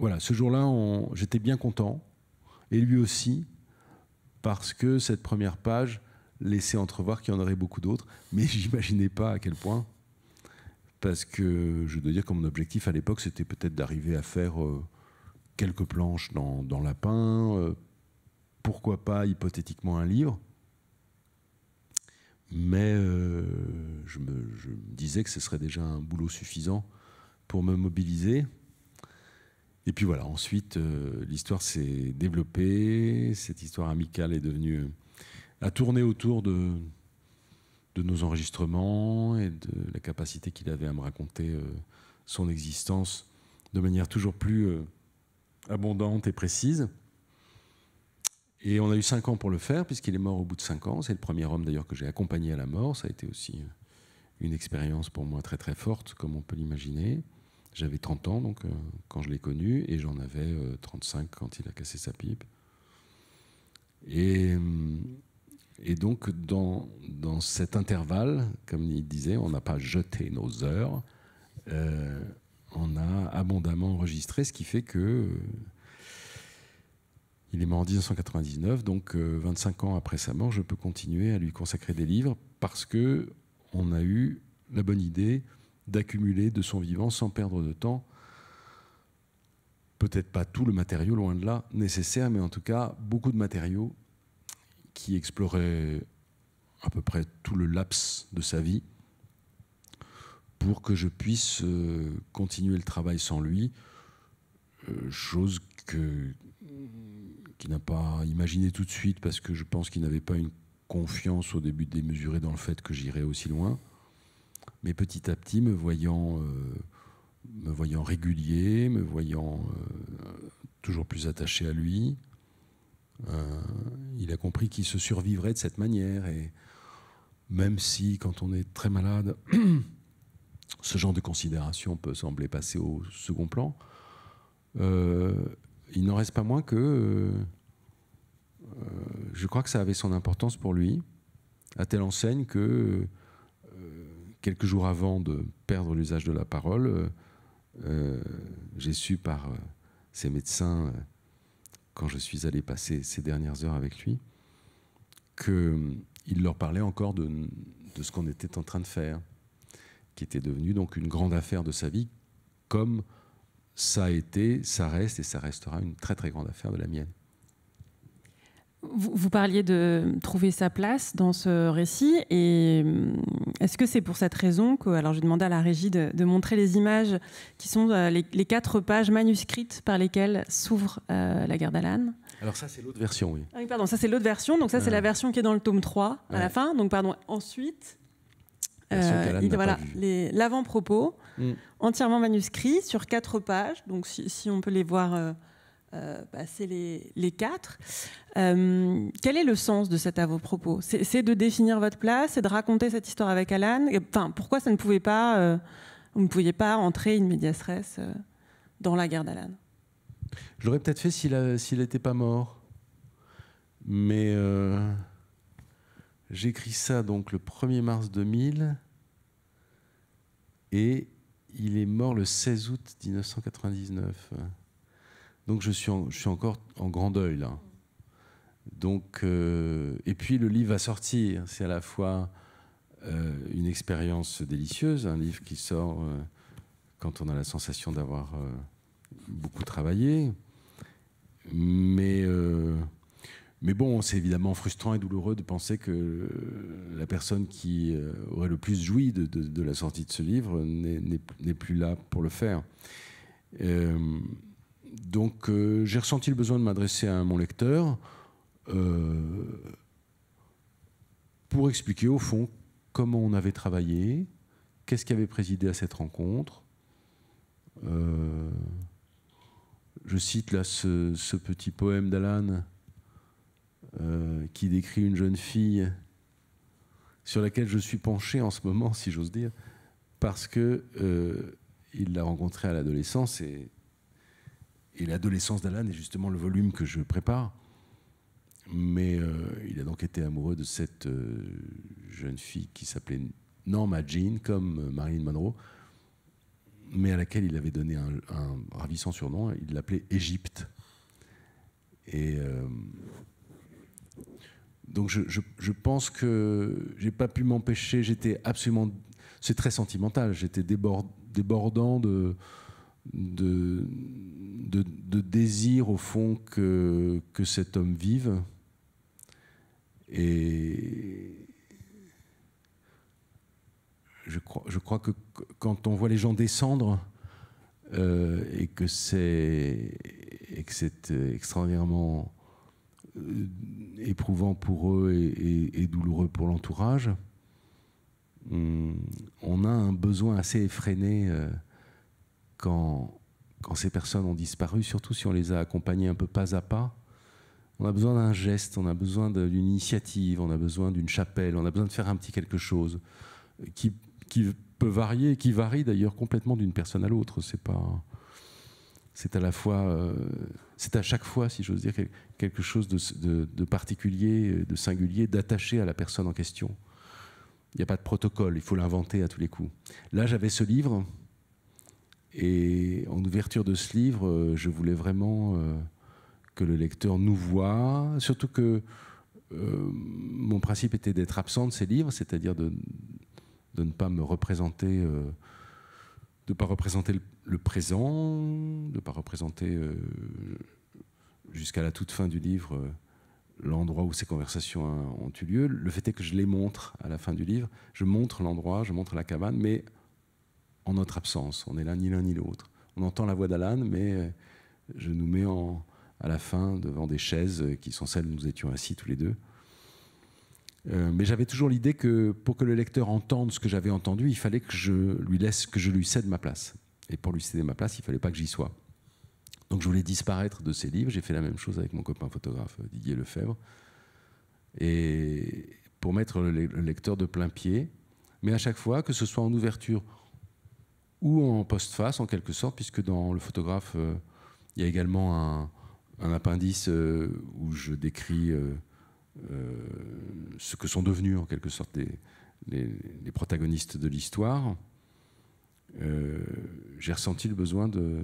voilà, ce jour-là, j'étais bien content, et lui aussi, parce que cette première page laissait entrevoir qu'il y en aurait beaucoup d'autres, mais j'imaginais pas à quel point, parce que je dois dire que mon objectif à l'époque, c'était peut-être d'arriver à faire quelques planches dans, dans Lapin, euh, pourquoi pas hypothétiquement un livre. Mais euh, je, me, disais que ce serait déjà un boulot suffisant pour me mobiliser. Et puis voilà, ensuite, euh, l'histoire s'est développée, cette histoire amicale est devenue... a tourné autour de, de nos enregistrements et de la capacité qu'il avait à me raconter son existence de manière toujours plus abondante et précise. Et on a eu cinq ans pour le faire, puisqu'il est mort au bout de cinq ans. C'est le premier homme d'ailleurs que j'ai accompagné à la mort. Ça a été aussi euh, une expérience pour moi très très forte, comme on peut l'imaginer. J'avais 30 ans donc euh, quand je l'ai connu, et j'en avais 35 euh, quand il a cassé sa pipe. Et, et donc dans, dans cet intervalle, comme il disait, on n'a pas jeté nos heures. On a abondamment enregistré, ce qui fait que euh, il est mort en 1999, donc 25 euh, ans après sa mort, je peux continuer à lui consacrer des livres parce que on a eu la bonne idée d'accumuler de son vivant sans perdre de temps. Peut-être pas tout le matériau, loin de là, nécessaire, mais en tout cas beaucoup de matériaux qui exploraient à peu près tout le laps de sa vie pour que je puisse euh, continuer le travail sans lui, euh, chose que qui n'a pas imaginé tout de suite parce que je pense qu'il n'avait pas une confiance au début démesurée dans le fait que j'irais aussi loin. Mais petit à petit, me voyant, euh, me voyant régulier, me voyant toujours plus attaché à lui, il a compris qu'il se survivrait de cette manière. Et même si, quand on est très malade, ce genre de considération peut sembler passer au second plan, euh, il n'en reste pas moins que euh, je crois que ça avait son importance pour lui, à telle enseigne que euh, quelques jours avant de perdre l'usage de la parole, j'ai su par ses médecins, quand je suis allé passer ces dernières heures avec lui, qu'il leur parlait encore de ce qu'on était en train de faire qui était devenue donc une grande affaire de sa vie, comme ça a été, ça reste et ça restera une très très grande affaire de la mienne. Vous, parliez de trouver sa place dans ce récit, et hum, est-ce que c'est pour cette raison que, alors j'ai demandé à la régie de, montrer les images qui sont euh, les, quatre pages manuscrites par lesquelles s'ouvre euh, la guerre d'Alan alors ça, c'est l'autre version, ah oui. pardon, ça c'est l'autre version. Donc ça, c'est la version qui est dans le tome 3 à la fin. Donc pardon, ensuite... Euh, l'avant-propos, mm. entièrement manuscrit, sur quatre pages. Donc, si, on peut les voir, euh, euh, bah, c'est les, les, quatre. quel est le sens de cet avant-propos c'est, de définir votre place, c'est de raconter cette histoire avec Alan. Enfin, pourquoi ça ne pouvait pas, vous ne pouviez pas entrer une médiastresse dans la guerre d'Alan Je l'aurais peut-être fait s'il n'était pas mort. Mais. J'écris ça donc le 1er mars 2000 et il est mort le 16 août 1999. Donc je suis, je suis encore en grand deuil là. Donc, euh, et puis le livre va sortir. C'est à la fois euh, une expérience délicieuse, un livre qui sort euh, quand on a la sensation d'avoir beaucoup travaillé, mais mais bon, c'est évidemment frustrant et douloureux de penser que euh, la personne qui euh, aurait le plus joui de, la sortie de ce livre n'est plus là pour le faire. Euh, donc j'ai ressenti le besoin de m'adresser à mon lecteur pour expliquer au fond comment on avait travaillé, qu'est-ce qui avait présidé à cette rencontre. je cite là ce petit poème d'Alan euh, qui décrit une jeune fille sur laquelle je suis penché en ce moment, si j'ose dire, parce que euh, il l'a rencontrée à l'adolescence et, l'adolescence d'Alan est justement le volume que je prépare. Mais euh, il a donc été amoureux de cette jeune fille qui s'appelait Norma Jean, comme Marilyn Monroe, mais à laquelle il avait donné un, ravissant surnom. Il l'appelait Égypte. Et donc je, je, pense que j'ai pas pu m'empêcher. J'étais absolument, c'est très sentimental. J'étais débordant de, de, de, désir au fond que, que cet homme vive. Et je crois, je crois que quand on voit les gens descendre euh, et que c'est extraordinairement euh, éprouvant pour eux et, douloureux pour l'entourage, hum, on a un besoin assez effréné euh, quand, quand ces personnes ont disparu, surtout si on les a accompagnées un peu pas à pas. On a besoin d'un geste, on a besoin d'une initiative, on a besoin d'une chapelle, on a besoin de faire un petit quelque chose qui, qui peut varier, qui varie d'ailleurs complètement d'une personne à l'autre. C'est pas c'est à la fois, euh, c'est à chaque fois, si j'ose dire, quelque chose de, particulier, de singulier, d'attaché à la personne en question. Il n'y a pas de protocole, il faut l'inventer à tous les coups. Là, j'avais ce livre, et en ouverture de ce livre, euh, je voulais vraiment euh, que le lecteur nous voit, surtout que mon principe était d'être absent de ces livres, c'est-à-dire de, ne pas me représenter, de ne pas représenter le le présent, de ne pas représenter euh, jusqu'à la toute fin du livre euh, l'endroit où ces conversations euh, ont eu lieu. Le fait est que je les montre à la fin du livre. Je montre l'endroit, je montre la cabane, mais en notre absence. On n'est là ni l'un ni l'autre. On entend la voix d'Alan, mais je nous mets en, à la fin devant des chaises qui sont celles où nous étions assis tous les deux. mais j'avais toujours l'idée que pour que le lecteur entende ce que j'avais entendu, il fallait que je lui laisse, que je lui cède ma place. Et pour lui céder ma place, il fallait pas que j'y sois. Donc je voulais disparaître de ces livres. J'ai fait la même chose avec mon copain photographe euh, Didier Lefebvre. Et pour mettre le lecteur de plein pied, mais à chaque fois, que ce soit en ouverture ou en postface en quelque sorte, puisque dans le photographe, euh, il y a également un, appendice euh, où je décris ce que sont devenus en quelque sorte les protagonistes de l'histoire. Euh, j'ai ressenti le besoin de,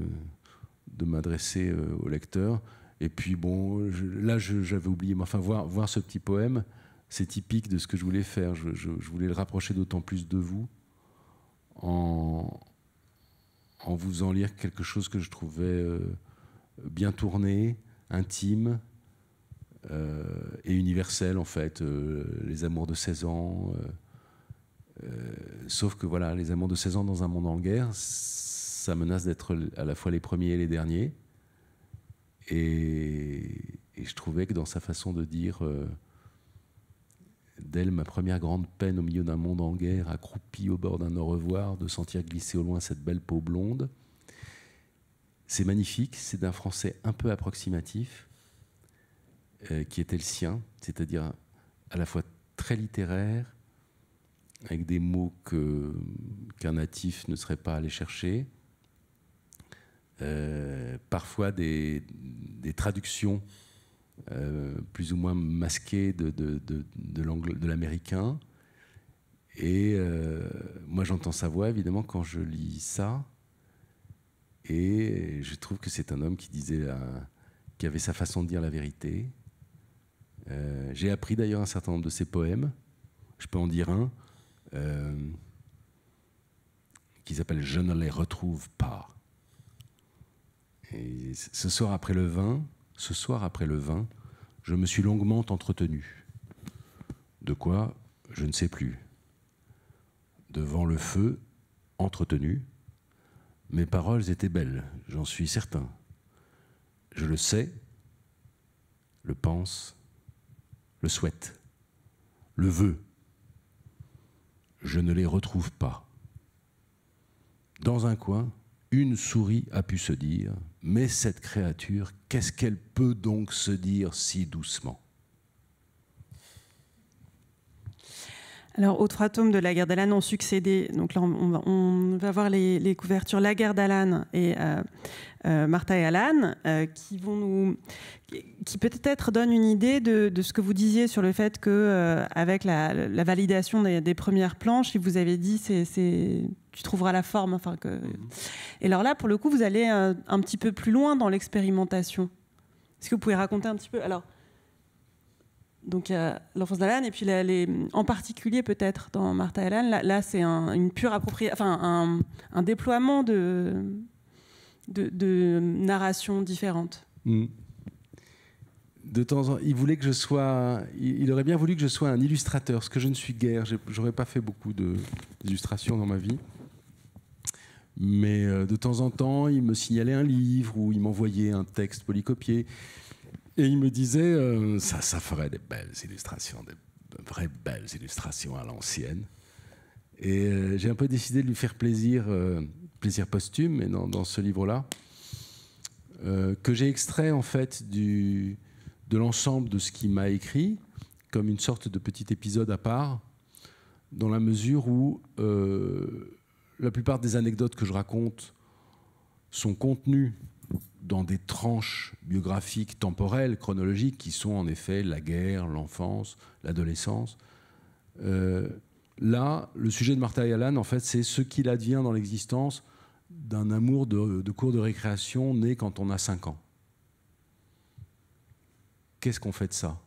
de m'adresser euh, au lecteur. Et puis bon, là j'avais oublié, mais enfin voir, voir ce petit poème, c'est typique de ce que je voulais faire. Je, voulais le rapprocher d'autant plus de vous en, en vous en lire quelque chose que je trouvais euh, bien tourné, intime et universel en fait. les amours de 16 ans. Euh, sauf que voilà, les amants de 16 ans dans un monde en guerre, ça menace d'être à la fois les premiers et les derniers. Et, je trouvais que dans sa façon de dire euh, d'elle ma première grande peine au milieu d'un monde en guerre, accroupi au bord d'un au revoir, de sentir glisser au loin cette belle peau blonde, c'est magnifique, c'est d'un français un peu approximatif, euh, qui était le sien, c'est-à-dire à la fois très littéraire, avec des mots que, qu'un natif ne serait pas allé chercher. Euh, parfois des, des traductions euh, plus ou moins masquées de, de, de, de l'américain. Et euh, moi, j'entends sa voix, évidemment, quand je lis ça. Et je trouve que c'est un homme qui disait, qui avait sa façon de dire la vérité. J'ai appris d'ailleurs un certain nombre de ses poèmes. Je peux en dire un. Euh, qui s'appelle Je ne les retrouve pas. ce soir après le vin, ce soir après le vin, je me suis longuement entretenu. De quoi Je ne sais plus. Devant le feu, entretenu, mes paroles étaient belles, j'en suis certain. Je le sais, le pense, le souhaite, le veux je ne les retrouve pas. Dans un coin, une souris a pu se dire, mais cette créature, qu'est-ce qu'elle peut donc se dire si doucement Alors, aux trois tomes de La guerre d'Alan ont succédé. Donc là, on va, voir les, couvertures La guerre d'Alan et euh, euh, Martha et Alan, euh, qui vont nous, qui peut-être donnent une idée de, ce que vous disiez sur le fait que, avec la, validation des, premières planches, vous avez dit, c'est, tu trouveras la forme. Enfin que. Mhm. Et alors là, pour le coup, vous allez un petit peu plus loin dans l'expérimentation. Est-ce que vous pouvez raconter un petit peu Alors, donc il y a l'enfance d'Alan et puis en particulier peut-être dans Martha Alan, là, c'est un, une pure un, déploiement de, narrations différentes. Hmm. De temps en il voulait que je il, aurait bien voulu que je sois un illustrateur, ce que je ne suis guère. J'aurais pas fait beaucoup d'illustrations dans ma vie. Mais euh, de temps en temps, il me signalait un livre ou il m'envoyait un texte polycopié. Et il me disait, euh, ça, ça ferait des belles illustrations, des vraies belles illustrations à l'ancienne. Et euh, j'ai un peu décidé de lui faire plaisir, euh, plaisir posthume, mais dans, ce livre-là, que j'ai extrait en fait du, de l'ensemble de ce qu'il m'a écrit, comme une sorte de petit épisode à part, dans la mesure où la plupart des anecdotes que je raconte sont contenues dans des tranches biographiques, temporelles, chronologiques, qui sont en effet la guerre, l'enfance, l'adolescence. Euh, là, le sujet de Martha Yalan, en fait, c'est ce qu'il advient dans l'existence d'un amour de, cours de récréation né quand on a 5 ans. Qu'est-ce qu'on fait de ça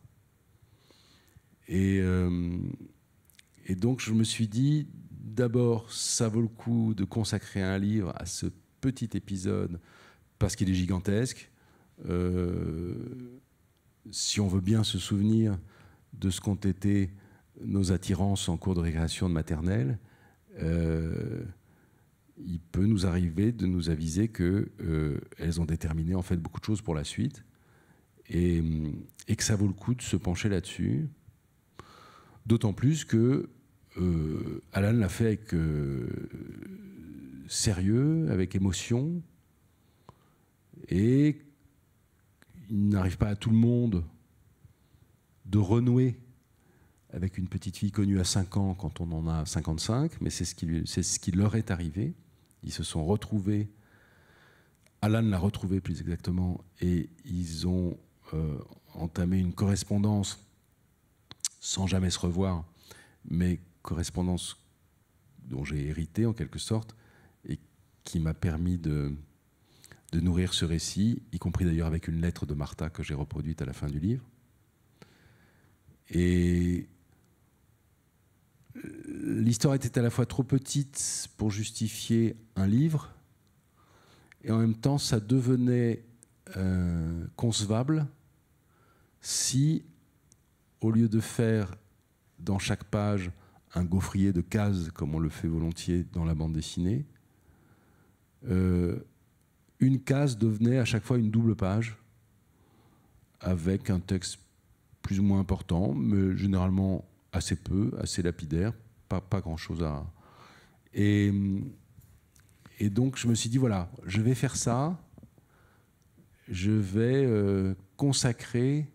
euh, et donc, je me suis dit, d'abord, ça vaut le coup de consacrer un livre à ce petit épisode parce qu'il est gigantesque. Euh, si on veut bien se souvenir de ce qu'ont été nos attirances en cours de récréation de maternelle, euh, il peut nous arriver de nous aviser qu'elles euh, ont déterminé en fait beaucoup de choses pour la suite et, et que ça vaut le coup de se pencher là-dessus. D'autant plus que Alan l'a fait avec sérieux, avec émotion, et il n'arrive pas à tout le monde de renouer avec une petite fille connue à 5 ans quand on en a 55, mais c'est ce, qui, leur est arrivé. Ils se sont retrouvés, Alan l'a retrouvé plus exactement, et ils ont euh, entamé une correspondance sans jamais se revoir, mais correspondance dont j'ai hérité en quelque sorte, et qui m'a permis de, de nourrir ce récit, y compris d'ailleurs avec une lettre de Martha que j'ai reproduite à la fin du livre. Et euh, l'histoire était à la fois trop petite pour justifier un livre, et en même temps ça devenait euh, concevable si, au lieu de faire dans chaque page un gaufrier de cases, comme on le fait volontiers dans la bande dessinée, euh, une case devenait à chaque fois une double page, avec un texte plus ou moins important, mais généralement assez peu, assez lapidaire, pas, pas grand-chose à... Et, et donc je me suis dit, voilà, je vais faire ça, je vais euh, consacrer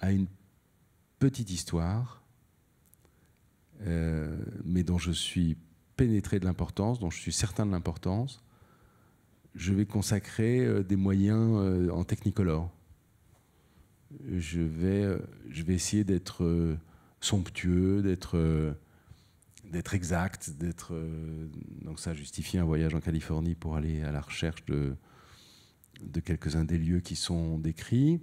à une petite histoire, euh, mais dont je suis pénétrer de l'importance, dont je suis certain de l'importance, je vais consacrer euh, des moyens euh, en technicolore. Je vais, euh, je vais essayer d'être somptueux, d'être d'être exact, d'être donc ça justifie un voyage en Californie pour aller à la recherche de de quelques-uns des lieux qui sont décrits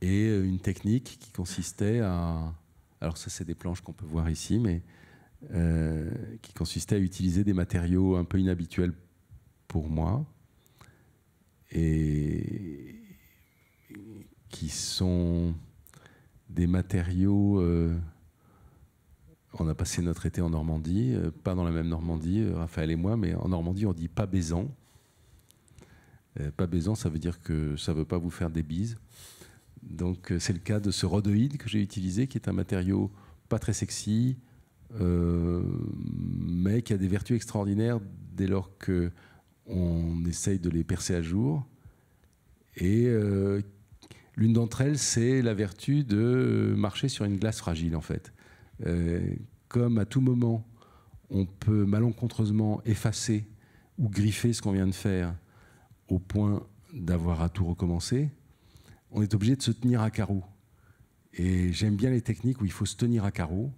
et une technique qui consistait à alors ça c'est des planches qu'on peut voir ici mais euh, qui consistait à utiliser des matériaux un peu inhabituels pour moi et qui sont des matériaux. Euh, on a passé notre été en Normandie, euh, pas dans la même Normandie, Raphaël et moi, mais en Normandie on dit pas baisant. pas baisant, ça veut dire que ça veut pas vous faire des bises. Donc c'est le cas de ce rhodoïde que j'ai utilisé, qui est un matériau pas très sexy, euh, mais qui a des vertus extraordinaires dès lors que on essaye de les percer à jour. Et euh, l'une d'entre elles, c'est la vertu de marcher sur une glace fragile, en fait. Euh, comme à tout moment, on peut malencontreusement effacer ou griffer ce qu'on vient de faire au point d'avoir à tout recommencer, on est obligé de se tenir à carreau. Et j'aime bien les techniques où il faut se tenir à carreau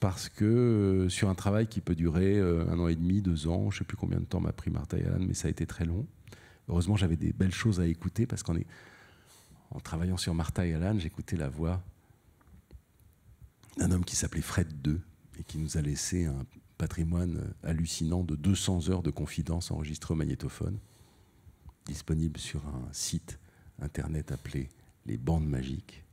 parce que euh, sur un travail qui peut durer euh, un an et demi, deux ans, je ne sais plus combien de temps m'a pris Martha et Alan, mais ça a été très long. Heureusement, j'avais des belles choses à écouter parce qu'en travaillant sur Martha et Alan, j'écoutais la voix d'un homme qui s'appelait Fred II et qui nous a laissé un patrimoine euh, hallucinant de 200 heures de confidences enregistrées au magnétophone, disponible sur un site internet appelé Les Bandes Magiques.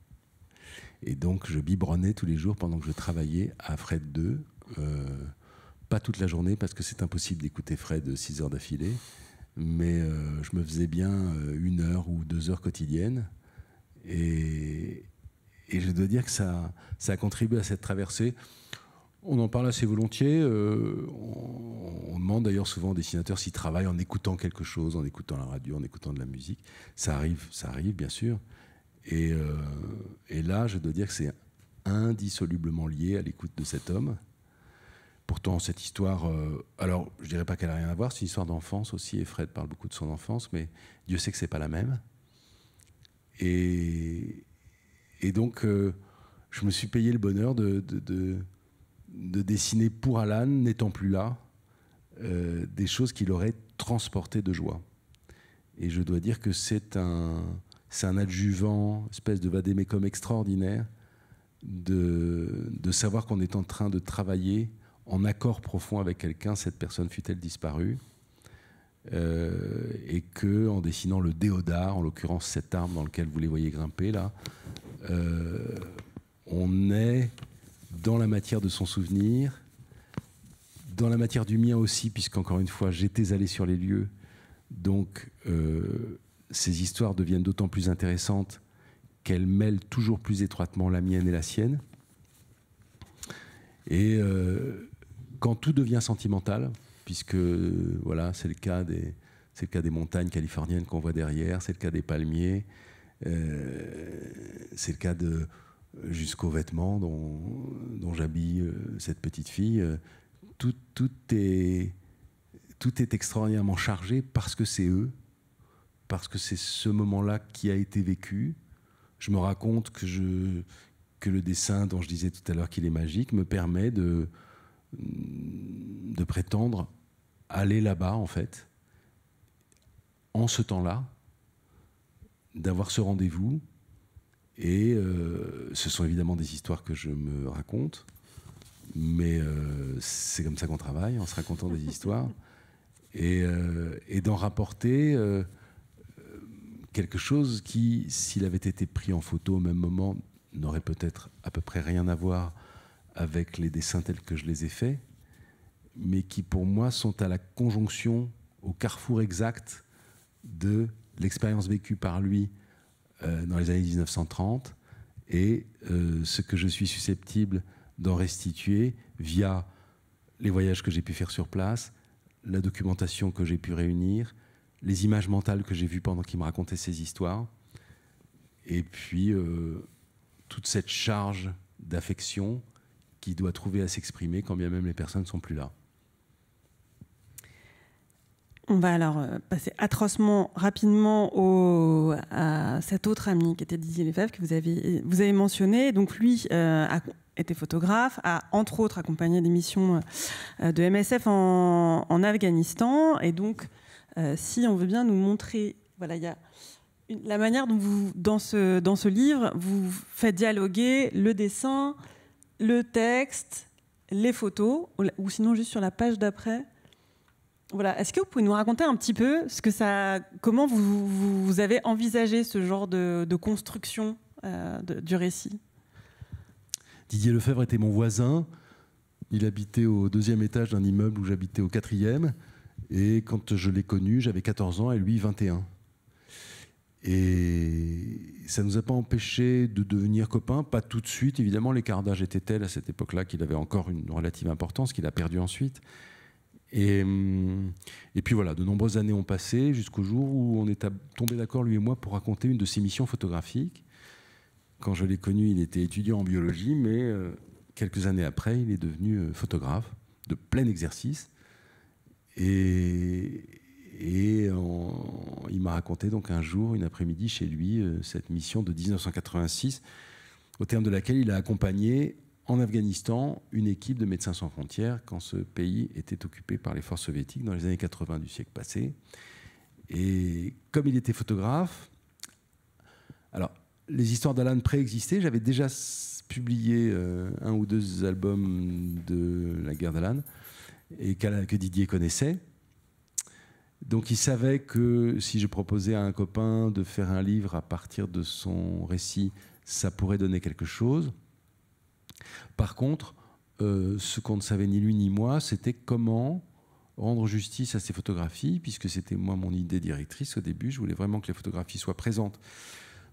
Et donc, je biberonnais tous les jours pendant que je travaillais à Fred 2. Euh, pas toute la journée, parce que c'est impossible d'écouter Fred 6 heures d'affilée. Mais euh, je me faisais bien euh, une heure ou deux heures quotidiennes. Et, je dois dire que ça, ça a contribué à cette traversée. On en parle assez volontiers. on, on, demande d'ailleurs souvent aux dessinateurs s'ils travaillent en écoutant quelque chose, en écoutant la radio, en écoutant de la musique. Ça arrive, ça arrive bien sûr. Euh, et, là, je dois dire que c'est indissolublement lié à l'écoute de cet homme. Pourtant, cette histoire, euh, alors je dirais pas qu'elle a rien à voir, c'est une histoire d'enfance aussi, et Fred parle beaucoup de son enfance, mais Dieu sait que c'est pas la même. Et, et donc, euh, je me suis payé le bonheur de, de, de dessiner pour Alan, n'étant plus là, des choses qui l'auraient transporté de joie. Et je dois dire que c'est un, c'est un adjuvant, espèce de vadémécum extraordinaire, de, savoir qu'on est en train de travailler en accord profond avec quelqu'un, cette personne fut-elle disparue, euh, et que en dessinant le déodar, en l'occurrence cette arme dans laquelle vous les voyez grimper là, euh, on est dans la matière de son souvenir, dans la matière du mien aussi, puisqu'encore une fois, j'étais allé sur les lieux. Donc, euh, ces histoires deviennent d'autant plus intéressantes qu'elles mêlent toujours plus étroitement la mienne et la sienne. Et euh, quand tout devient sentimental, puisque voilà, c'est le cas des c'est le cas des montagnes californiennes qu'on voit derrière, c'est le cas des palmiers, euh, c'est le cas de jusqu'aux vêtements dont, dont j'habille euh, cette petite fille. Tout, tout, est, tout est extraordinairement chargé parce que c'est eux, parce que c'est ce moment-là qui a été vécu. Je me raconte que, le dessin dont je disais tout à l'heure qu'il est magique me permet de, prétendre aller là-bas, en fait, en ce temps-là, d'avoir ce rendez-vous. Et euh, ce sont évidemment des histoires que je me raconte, mais euh, c'est comme ça qu'on travaille, en se racontant des histoires. Euh, et d'en rapporter quelque chose qui, s'il avait été pris en photo au même moment, n'aurait peut-être à peu près rien à voir avec les dessins tels que je les ai faits, mais qui pour moi sont à la conjonction, au carrefour exact de l'expérience vécue par lui euh, dans les années 1930 et euh, ce que je suis susceptible d'en restituer via les voyages que j'ai pu faire sur place, la documentation que j'ai pu réunir, les images mentales que j'ai vues pendant qu'il me racontait ces histoires, et puis euh, toute cette charge d'affection qui doit trouver à s'exprimer quand bien même les personnes ne sont plus là. On va alors euh, passer atrocement rapidement à cet autre ami qui était Didier Lefebvre, que vous avez, vous avez mentionné. Donc lui euh, a été photographe, a entre autres accompagné des missions de MSF en, en Afghanistan. Et donc euh, si on veut bien nous montrer, voilà, il y a la manière dont vous, dans ce, livre, vous faites dialoguer le dessin, le texte, les photos, ou, sinon juste sur la page d'après. Voilà. Est-ce que vous pouvez nous raconter un petit peu ce que ça, comment vous, avez envisagé ce genre de, construction euh, du récit Didier Lefebvre était mon voisin. Il habitait au deuxième étage d'un immeuble où j'habitais au quatrième. Et quand je l'ai connu, j'avais 14 ans et lui 21. Et ça ne nous a pas empêché de devenir copains, pas tout de suite. Évidemment, l'écart d'âge était tel à cette époque-là qu'il avait encore une relative importance, qu'il a perdu ensuite. Et, hum, et, puis voilà, de nombreuses années ont passé jusqu'au jour où on est tombé d'accord, lui et moi, pour raconter une de ses missions photographiques. Quand je l'ai connu, il était étudiant en biologie, mais euh, quelques années après, il est devenu euh, photographe de plein exercice. Et, et il m'a raconté donc un jour, une après-midi chez lui, euh, cette mission de 1986, au terme de laquelle il a accompagné en Afghanistan une équipe de Médecins sans frontières quand ce pays était occupé par les forces soviétiques dans les années 80 du siècle passé. Et comme il était photographe, alors les histoires d'Alan préexistaient, j'avais déjà publié euh, un ou deux albums de la guerre d'Alan et que Didier connaissait. Donc il savait que si je proposais à un copain de faire un livre à partir de son récit, ça pourrait donner quelque chose. Par contre, euh, ce qu'on ne savait ni lui ni moi, c'était comment rendre justice à ces photographies, puisque c'était moi mon idée directrice au début. Je voulais vraiment que les photographies soient présentes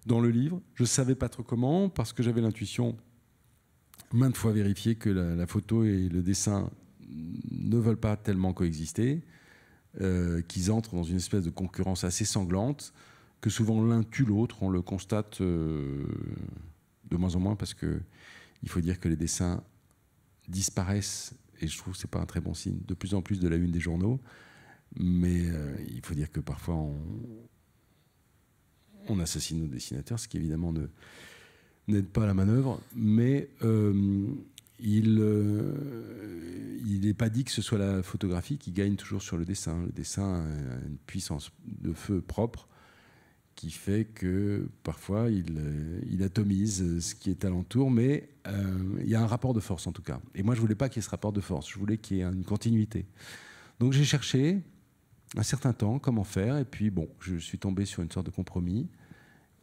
dans le livre. Je ne savais pas trop comment, parce que j'avais l'intuition, maintes fois vérifiée, que la, la, photo et le dessin ne veulent pas tellement coexister, euh, qu'ils entrent dans une espèce de concurrence assez sanglante, que souvent l'un tue l'autre, on le constate euh, de moins en moins parce qu'il faut dire que les dessins disparaissent et je trouve que c'est pas un très bon signe de plus en plus de la une des journaux, mais euh, il faut dire que parfois on, assassine nos dessinateurs, ce qui évidemment n'aide pas la manœuvre, mais il n'est euh, pas dit que ce soit la photographie qui gagne toujours sur le dessin. Le dessin a une puissance de feu propre qui fait que parfois il, euh, atomise ce qui est alentour, mais euh, il y a un rapport de force en tout cas. Et moi, je voulais pas qu'il y ait ce rapport de force, je voulais qu'il y ait une continuité. Donc j'ai cherché un certain temps comment faire, et puis bon, je suis tombé sur une sorte de compromis,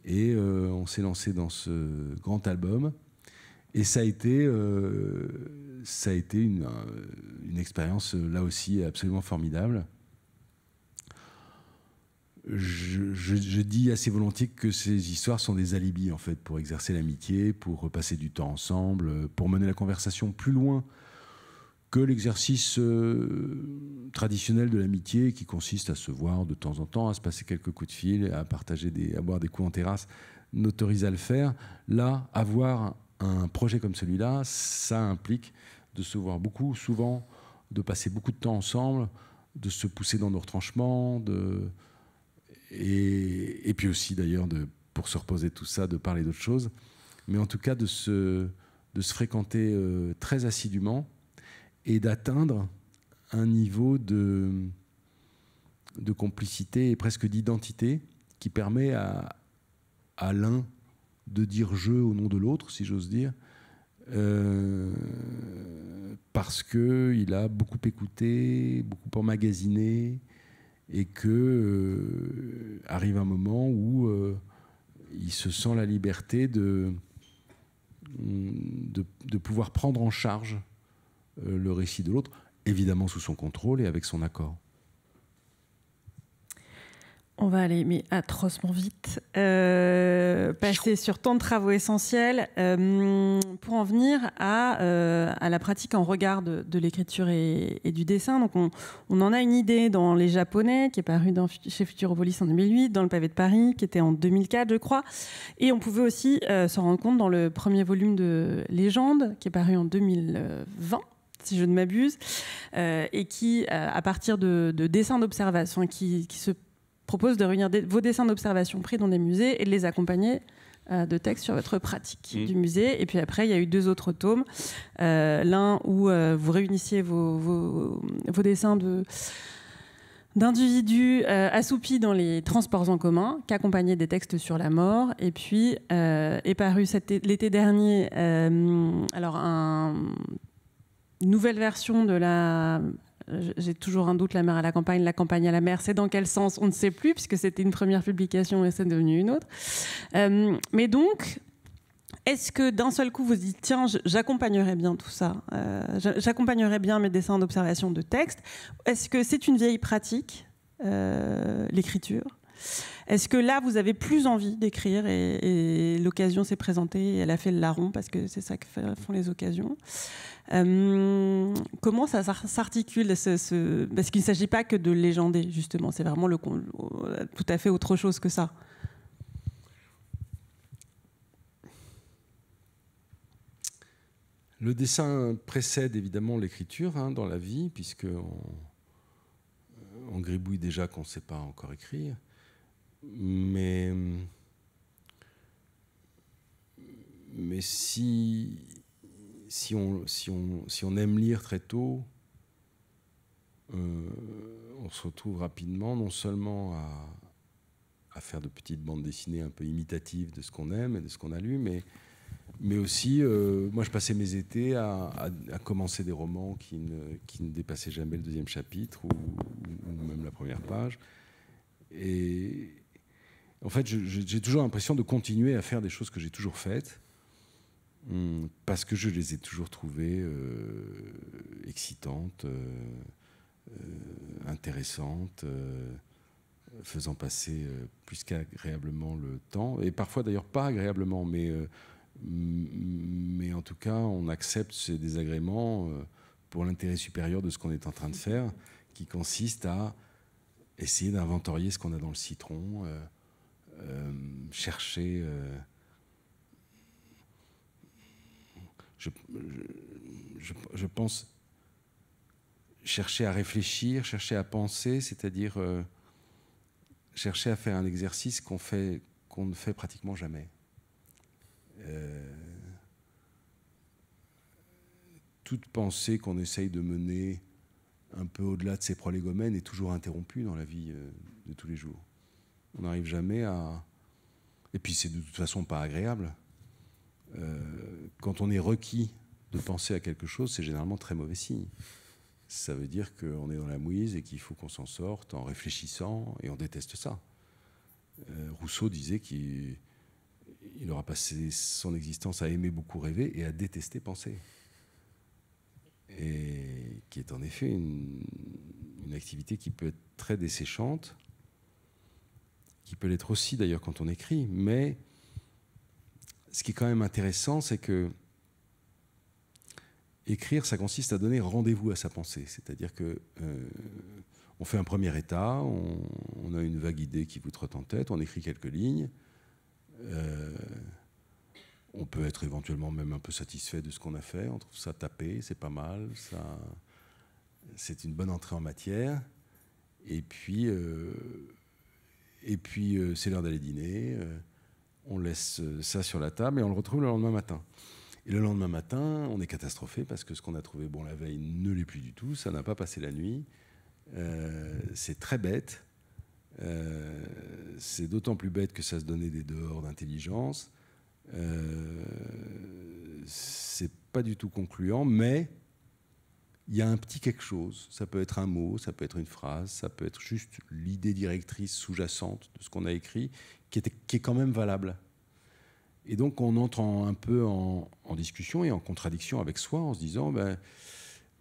et on s'est lancé dans ce grand album et ça a été, euh, ça a été une, euh, expérience euh, là aussi absolument formidable. Je, dis assez volontiers que ces histoires sont des alibis en fait pour exercer l'amitié, pour passer du temps ensemble, pour mener la conversation plus loin que l'exercice traditionnel de l'amitié qui consiste à se voir de temps en temps, à se passer quelques coups de fil, à partager à boire des coups en terrasse, n'autorise à le faire. Là, avoir un projet comme celui-là, ça implique de se voir beaucoup, souvent, de passer beaucoup de temps ensemble, de se pousser dans nos retranchements, de... et, puis aussi d'ailleurs, de, pour se reposer tout ça, de parler d'autres choses, mais en tout cas de se, de se fréquenter euh, très assidûment et d'atteindre un niveau de, de complicité et presque d'identité qui permet à, à l'un de dire je au nom de l'autre, si j'ose dire, euh, parce qu'il a beaucoup écouté, beaucoup emmagasiné, et que euh, arrive un moment où euh, il se sent la liberté de, de pouvoir prendre en charge le récit de l'autre, évidemment sous son contrôle et avec son accord. On va aller, mais atrocement vite. Euh, passer sur tant de travaux essentiels euh, pour en venir à, euh, à, la pratique en regard de, l'écriture et, du dessin. Donc, on, en a une idée dans Les Japonais, qui est paru dans, chez Futuropolis en 2008, dans Le Pavé de Paris, qui était en 2004, je crois. Et on pouvait aussi s'en rendre compte dans le premier volume de Légende, qui est paru en 2020 si je ne m'abuse, et qui, à partir de, dessins d'observation, qui, qui se propose de réunir vos dessins d'observation pris dans des musées et de les accompagner euh, de textes sur votre pratique mm. du musée. Et puis après, il y a eu deux autres tomes. Euh, l'un où euh, vous réunissiez vos, vos, dessins de d'individus assoupis dans les transports en commun, qu'accompagnaient des textes sur la mort. Et puis est paru l'été dernier alors un, une nouvelle version de la euh, j'ai toujours un doute, la mer à la campagne, la campagne à la mer, c'est dans quel sens On ne sait plus, puisque c'était une première publication et c'est devenu une autre. Euh, mais donc, est-ce que d'un seul coup vous dites tiens j'accompagnerai bien tout ça, euh, j'accompagnerai bien mes dessins d'observation de texte Est-ce que c'est une vieille pratique l'écriture Est-ce que là vous avez plus envie d'écrire et, et l'occasion s'est présentée et elle a fait le larron parce que c'est ça que font les occasions euh, comment ça s'articule ce, Parce qu'il ne s'agit pas que de légender, justement. C'est vraiment le... Euh, tout à fait autre chose que ça. Le dessin précède évidemment l'écriture hein, dans la vie, puisque on, gribouille déjà qu'on ne sait pas encore écrire. Mais, mais si si on, si, on, si on aime lire très tôt, euh, on se retrouve rapidement non seulement à, faire de petites bandes dessinées un peu imitatives de ce qu'on aime et de ce qu'on a lu, mais, mais aussi, euh, moi je passais mes étés à, à, commencer des romans qui ne, qui ne, dépassaient jamais le deuxième chapitre ou, ou même la première page. Et en fait, j'ai toujours l'impression de continuer à faire des choses que j'ai toujours faites Hmm, parce que je les ai toujours trouvées euh, excitantes, euh, euh, intéressantes, faisant passer plus qu'agréablement le temps. Et parfois d'ailleurs pas agréablement, mais, mais en tout cas on accepte ces désagréments pour l'intérêt supérieur de ce qu'on est en train de faire, qui consiste à essayer d'inventorier ce qu'on a dans le citron, chercher je, pense chercher à réfléchir, chercher à penser, c'est-à-dire euh, chercher à faire un exercice qu'on fait qu'on ne fait pratiquement jamais. Euh, toute pensée qu'on essaye de mener un peu au-delà de ses prolégomènes est toujours interrompue dans la vie euh, de tous les jours. On n'arrive jamais à... Et puis c'est de toute façon pas agréable euh, quand on est requis de penser à quelque chose, c'est généralement très mauvais signe. Ça veut dire qu'on est dans la mouise et qu'il faut qu'on s'en sorte en réfléchissant, et on déteste ça. Euh, Rousseau disait qu'il aura passé son existence à aimer beaucoup rêver et à détester penser. Et qui est en effet une, une activité qui peut être très desséchante, qui peut l'être aussi d'ailleurs quand on écrit, mais ce qui est quand même intéressant, c'est que écrire, ça consiste à donner rendez-vous à sa pensée. C'est-à-dire que euh, on fait un premier état, on, a une vague idée qui vous trotte en tête, on écrit quelques lignes. Euh, on peut être éventuellement même un peu satisfait de ce qu'on a fait. On trouve ça tapé, c'est pas mal, ça, c'est une bonne entrée en matière. Et puis, euh, et puis c'est l'heure d'aller dîner on laisse euh, ça sur la table et on le retrouve le lendemain matin. Et le lendemain matin, on est catastrophé parce que ce qu'on a trouvé bon la veille ne l'est plus du tout, ça n'a pas passé la nuit. Euh, c'est très bête. Euh, c'est d'autant plus bête que ça se donnait des dehors d'intelligence. Euh, c'est pas du tout concluant, mais il y a un petit quelque chose. Ça peut être un mot, ça peut être une phrase, ça peut être juste l'idée directrice sous-jacente de ce qu'on a écrit qui, qui est quand même valable. Et donc on entre un peu en, discussion et en contradiction avec soi en se disant ben,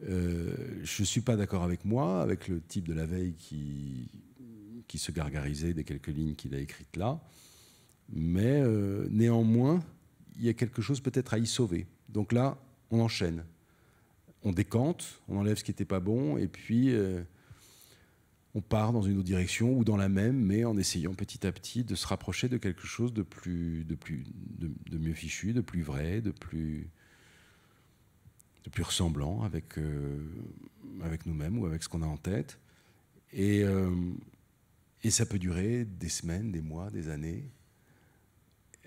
euh, je ne suis pas d'accord avec moi, avec le type de la veille qui, qui se gargarisait des quelques lignes qu'il a écrites là, mais euh, néanmoins il y a quelque chose peut-être à y sauver. Donc là on enchaîne, on décante, on enlève ce qui n'était pas bon et puis euh, on part dans une autre direction ou dans la même, mais en essayant petit à petit de se rapprocher de quelque chose de plus, de plus, de, mieux fichu, de plus vrai, de plus, de plus ressemblant avec, euh, avec nous-mêmes ou avec ce qu'on a en tête. Et, euh, ça peut durer des semaines, des mois, des années.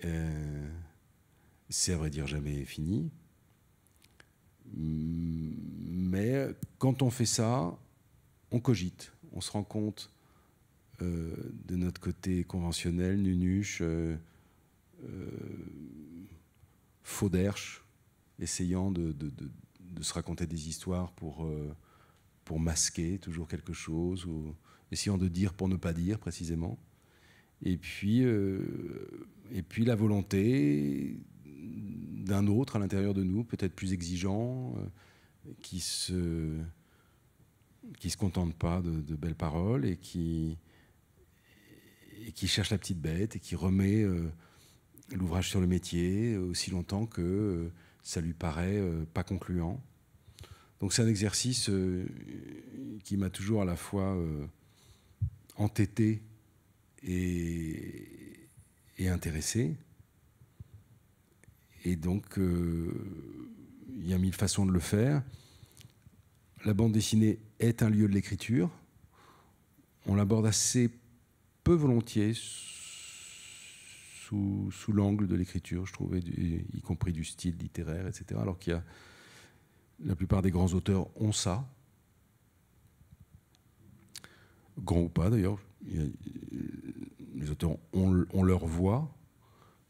Euh, c'est à vrai dire jamais fini. Mais quand on fait ça, on cogite on se rend compte euh, de notre côté conventionnel, nunuche, euh, euh essayant de, se raconter des histoires pour, euh, pour masquer toujours quelque chose, ou essayant de dire pour ne pas dire précisément. Et puis, et puis la volonté d'un autre à l'intérieur de nous, peut-être plus exigeant, qui se qui se contente pas de, belles paroles et qui, qui cherche la petite bête et qui remet euh, l'ouvrage sur le métier aussi longtemps que euh, ça lui paraît euh, pas concluant. Donc c'est un exercice qui m'a toujours à la fois entêté et, intéressé. Et donc il y a mille façons de le faire la bande dessinée est un lieu de l'écriture. On l'aborde assez peu volontiers sous, l'angle de l'écriture, je trouvais, y compris du style littéraire, etc. Alors qu'il y a la plupart des grands auteurs ont ça. Grands ou pas d'ailleurs, les auteurs ont, leur voix,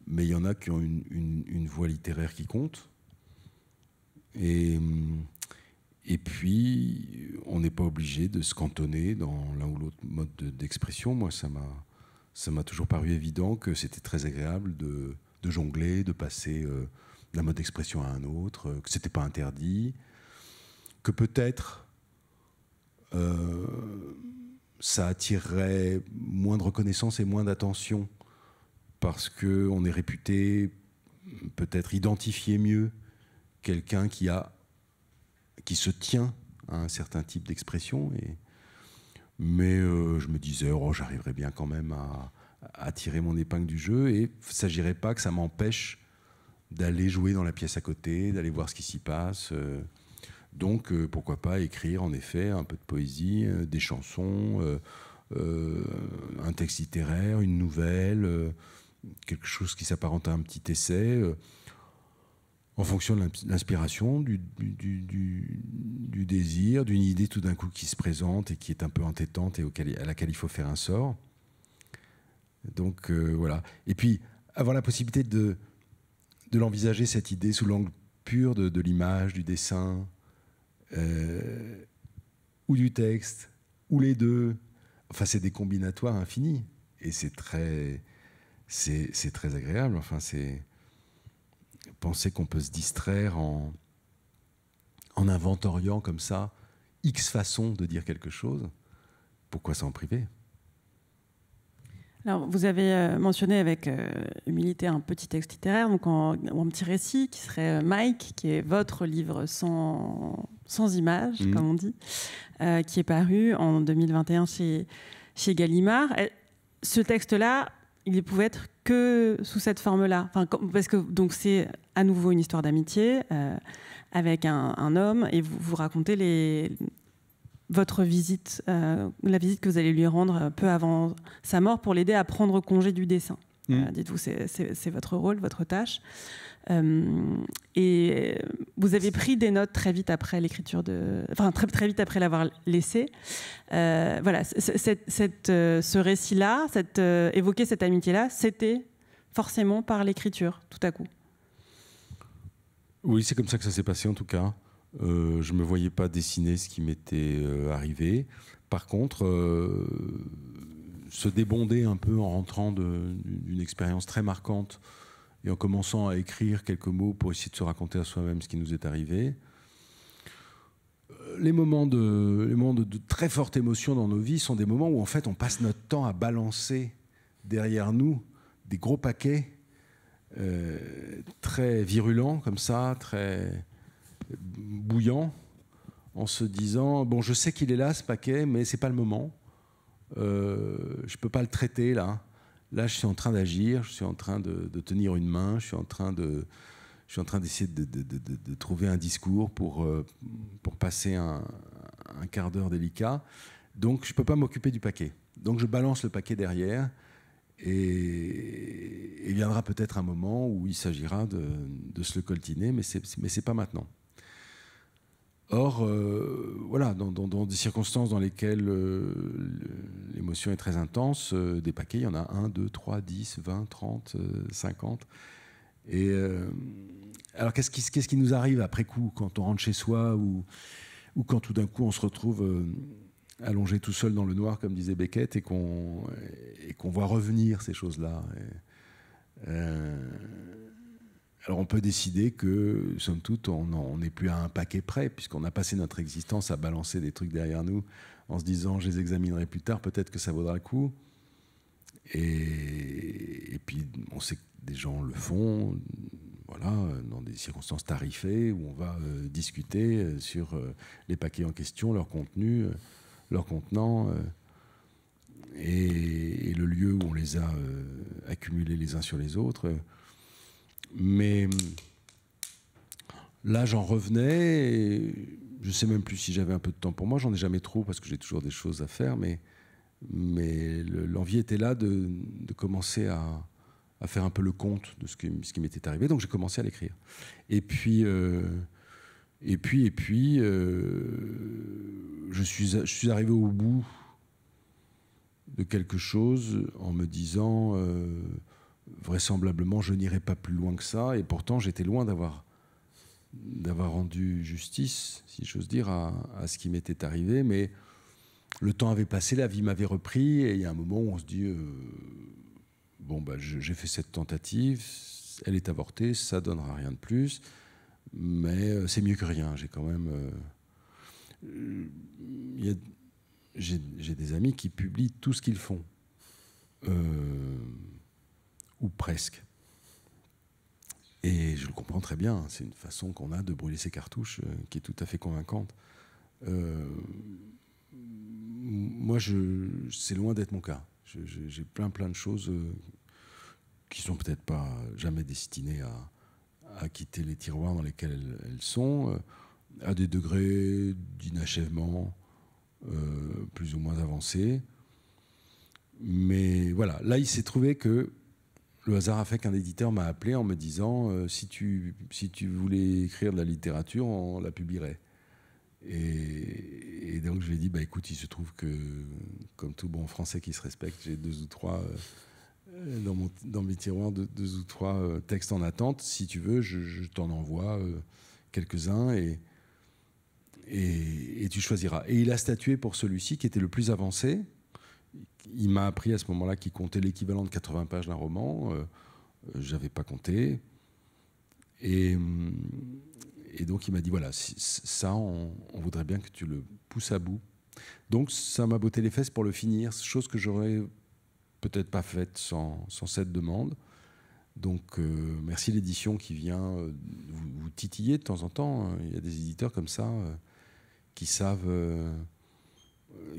mais il y en a qui ont une, voix littéraire qui compte. Et hum, et puis, on n'est pas obligé de se cantonner dans l'un ou l'autre mode d'expression. Moi, ça m'a, ça m'a toujours paru évident que c'était très agréable de, jongler, de passer euh, d'un mode d'expression à un autre, que c'était pas interdit, que peut-être euh, ça attirerait moins de reconnaissance et moins d'attention parce que on est réputé peut-être identifier mieux quelqu'un qui a qui se tient à un certain type d'expression. Et... Mais euh, je me disais, oh, j'arriverai bien quand même à, à, tirer mon épingle du jeu et il ne s'agirait pas que ça m'empêche d'aller jouer dans la pièce à côté, d'aller voir ce qui s'y passe. Euh, donc euh, pourquoi pas écrire en effet un peu de poésie, des chansons, un texte littéraire, une nouvelle, quelque chose qui s'apparente à un petit essai en fonction de l'inspiration, du, désir, d'une idée tout d'un coup qui se présente et qui est un peu entêtante et à laquelle il faut faire un sort. Donc euh, voilà. Et puis, avoir la possibilité de, l'envisager, cette idée, sous l'angle pur de, l'image, du dessin, euh, ou du texte, ou les deux. Enfin, c'est des combinatoires infinis. Et c'est très, c'est, très agréable. Enfin, c'est penser qu'on peut se distraire en, en inventoriant comme ça X façons de dire quelque chose, pourquoi s'en priver alors, vous avez euh, mentionné avec euh, humilité un petit texte littéraire, donc un petit récit qui serait euh, Mike, qui est votre livre sans, sans images, mmh. comme on dit, qui est paru en 2021 chez, chez Gallimard. Ce texte-là, il pouvait être que sous cette forme-là. parce que donc c'est à nouveau une histoire d'amitié euh, avec un, homme et vous, vous racontez votre visite, euh, la visite que vous allez lui rendre euh, peu avant sa mort pour l'aider à prendre congé du dessin. Mm. Dites-vous, c'est votre rôle, votre tâche. Euh, et vous avez pris des notes très vite après l'écriture de, enfin très, très vite après l'avoir laissé. Euh, voilà, cette, euh, ce récit-là, cette, évoquer cette amitié-là, c'était forcément par l'écriture, tout à coup. Oui, c'est comme ça que ça s'est passé en tout cas. je ne me voyais pas dessiner ce qui m'était arrivé. Par contre, se débonder un peu en rentrant d'une expérience très marquante et en commençant à écrire quelques mots pour essayer de se raconter à soi-même ce qui nous est arrivé. Euh, les moments, de, de, très forte émotion dans nos vies sont des moments où en fait on passe notre temps à balancer derrière nous des gros paquets euh, très virulents comme ça, très bouillants, en se disant bon je sais qu'il est là ce paquet mais ce n'est pas le moment. Euh, je ne peux pas le traiter là. Là, je suis en train d'agir, je suis en train de, tenir une main, je suis en train de, je suis en train d'essayer de, trouver un discours pour, euh, pour passer un, quart d'heure délicat. Donc, je ne peux pas m'occuper du paquet. Donc, je balance le paquet derrière. Et il viendra peut-être un moment où il s'agira de, de se le coltiner, mais ce n'est pas maintenant. Or, euh, voilà, dans, des circonstances dans lesquelles euh, l'émotion est très intense, euh, des paquets, il y en a 1, 2, 3, 10, 20, 30, 50. Et alors, qu'est-ce qui, nous arrive après coup, quand on rentre chez soi ou, quand tout d'un coup on se retrouve allongé tout seul dans le noir, comme disait Beckett, et qu'on voit revenir ces choses-là alors on peut décider que, somme toute, on n'est plus à un paquet près, puisqu'on a passé notre existence à balancer des trucs derrière nous en se disant je les examinerai plus tard, peut-être que ça vaudra le coup. Et, puis on sait que des gens le font, voilà, dans des circonstances tarifées, où on va euh, discuter euh, sur euh, les paquets en question, leur contenu, leur contenant. et, le lieu où on les a accumulés les uns sur les autres. Mais hum, là, j'en revenais. Je je sais même plus si j'avais un peu de temps pour moi. J'en ai jamais trop parce que j'ai toujours des choses à faire. Mais, l'envie était là de, commencer à, faire un peu le compte de ce qui, m'était arrivé. Donc j'ai commencé à l'écrire. Et puis. Euh, et puis, et puis euh, je, suis, arrivé au bout de quelque chose en me disant euh, vraisemblablement, je n'irai pas plus loin que ça. Et pourtant, j'étais loin d'avoir d'avoir rendu justice, si j'ose dire, à, ce qui m'était arrivé. Mais le temps avait passé, la vie m'avait repris, et il y a un moment où on se dit euh, bon, bah, j'ai fait cette tentative, elle est avortée, ça donnera rien de plus, mais euh, c'est mieux que rien. J'ai quand même. Euh, j'ai des amis qui publient tout ce qu'ils font. Euh, ou presque. Et je le comprends très bien, hein, c'est une façon qu'on a de brûler ses cartouches euh, qui est tout à fait convaincante. Euh, moi, je, c'est loin d'être mon cas. j'ai plein, plein de choses qui euh, qui sont peut-être pas jamais destinées à, à, quitter les tiroirs dans lesquels elles, elles sont, à des degrés d'inachèvement plus ou moins avancés. Mais voilà, là, il s'est trouvé que le hasard a fait qu'un éditeur m'a appelé en me disant euh, si, tu, si tu voulais écrire de la littérature, on la publierait. Et, donc je lui ai dit bah, écoute, il se trouve que, comme tout bon français qui se respecte, j'ai deux ou trois. Euh, dans, mes tiroirs, deux, ou trois euh, textes en attente. Si tu veux, je, t'en envoie quelques-uns et, et, tu choisiras. Et il a statué pour celui-ci qui était le plus avancé, il m'a appris à ce moment-là qu'il comptait l'équivalent de 80 pages d'un roman. Je euh, euh, J'avais pas compté. Et, euh, et donc il m'a dit voilà, ça, on, voudrait bien que tu le pousses à bout. Donc ça m'a botté les fesses pour le finir, chose que j'aurais peut-être pas faite sans, cette demande. Donc merci l'édition qui vient vous, titiller de temps en temps. Il y a des éditeurs comme ça qui savent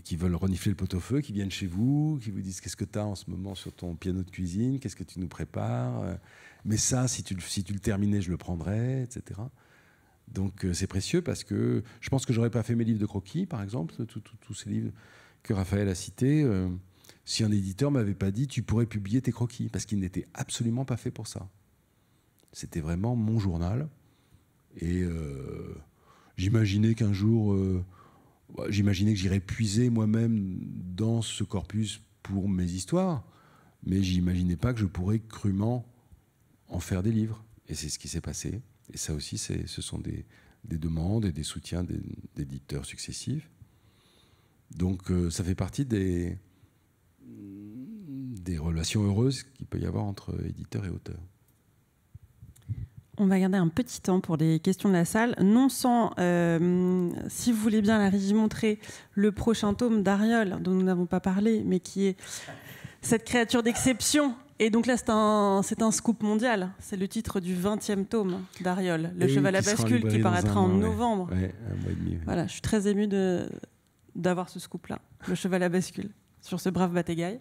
qui veulent renifler le pot-au-feu, qui viennent chez vous, qui vous disent qu'est-ce que tu as en ce moment sur ton piano de cuisine, qu'est-ce que tu nous prépares, euh, mais ça, si tu, si tu le terminais, je le prendrais, etc. Donc euh, c'est précieux parce que je pense que j'aurais pas fait mes livres de croquis, par exemple, tous ces livres que Raphaël a cités, euh, si un éditeur m'avait pas dit tu pourrais publier tes croquis, parce qu'ils n'étaient absolument pas faits pour ça. C'était vraiment mon journal. Et j'imaginais qu'un jour, bah, j'imaginais que j'irais puiser moi-même dans ce corpus pour mes histoires, mais j'imaginais pas que je pourrais crûment en faire des livres. Et c'est ce qui s'est passé. Et ça aussi, ce sont des, demandes et des soutiens d'éditeurs successifs. Donc euh, ça fait partie des, des relations heureuses qu'il peut y avoir entre éditeurs et auteurs. On va garder un petit temps pour les questions de la salle. Non sans, euh, si vous voulez bien, la régie montrer le prochain tome d'Ariol, dont nous n'avons pas parlé, mais qui est cette créature d'exception. Et donc là, c'est un, scoop mondial. C'est le titre du 20e tome d'Ariol, Le Cheval à bascule, qui paraîtra en novembre. Voilà, je suis très émue d'avoir ce scoop-là, Le Cheval à bascule, sur ce brave Batégaille.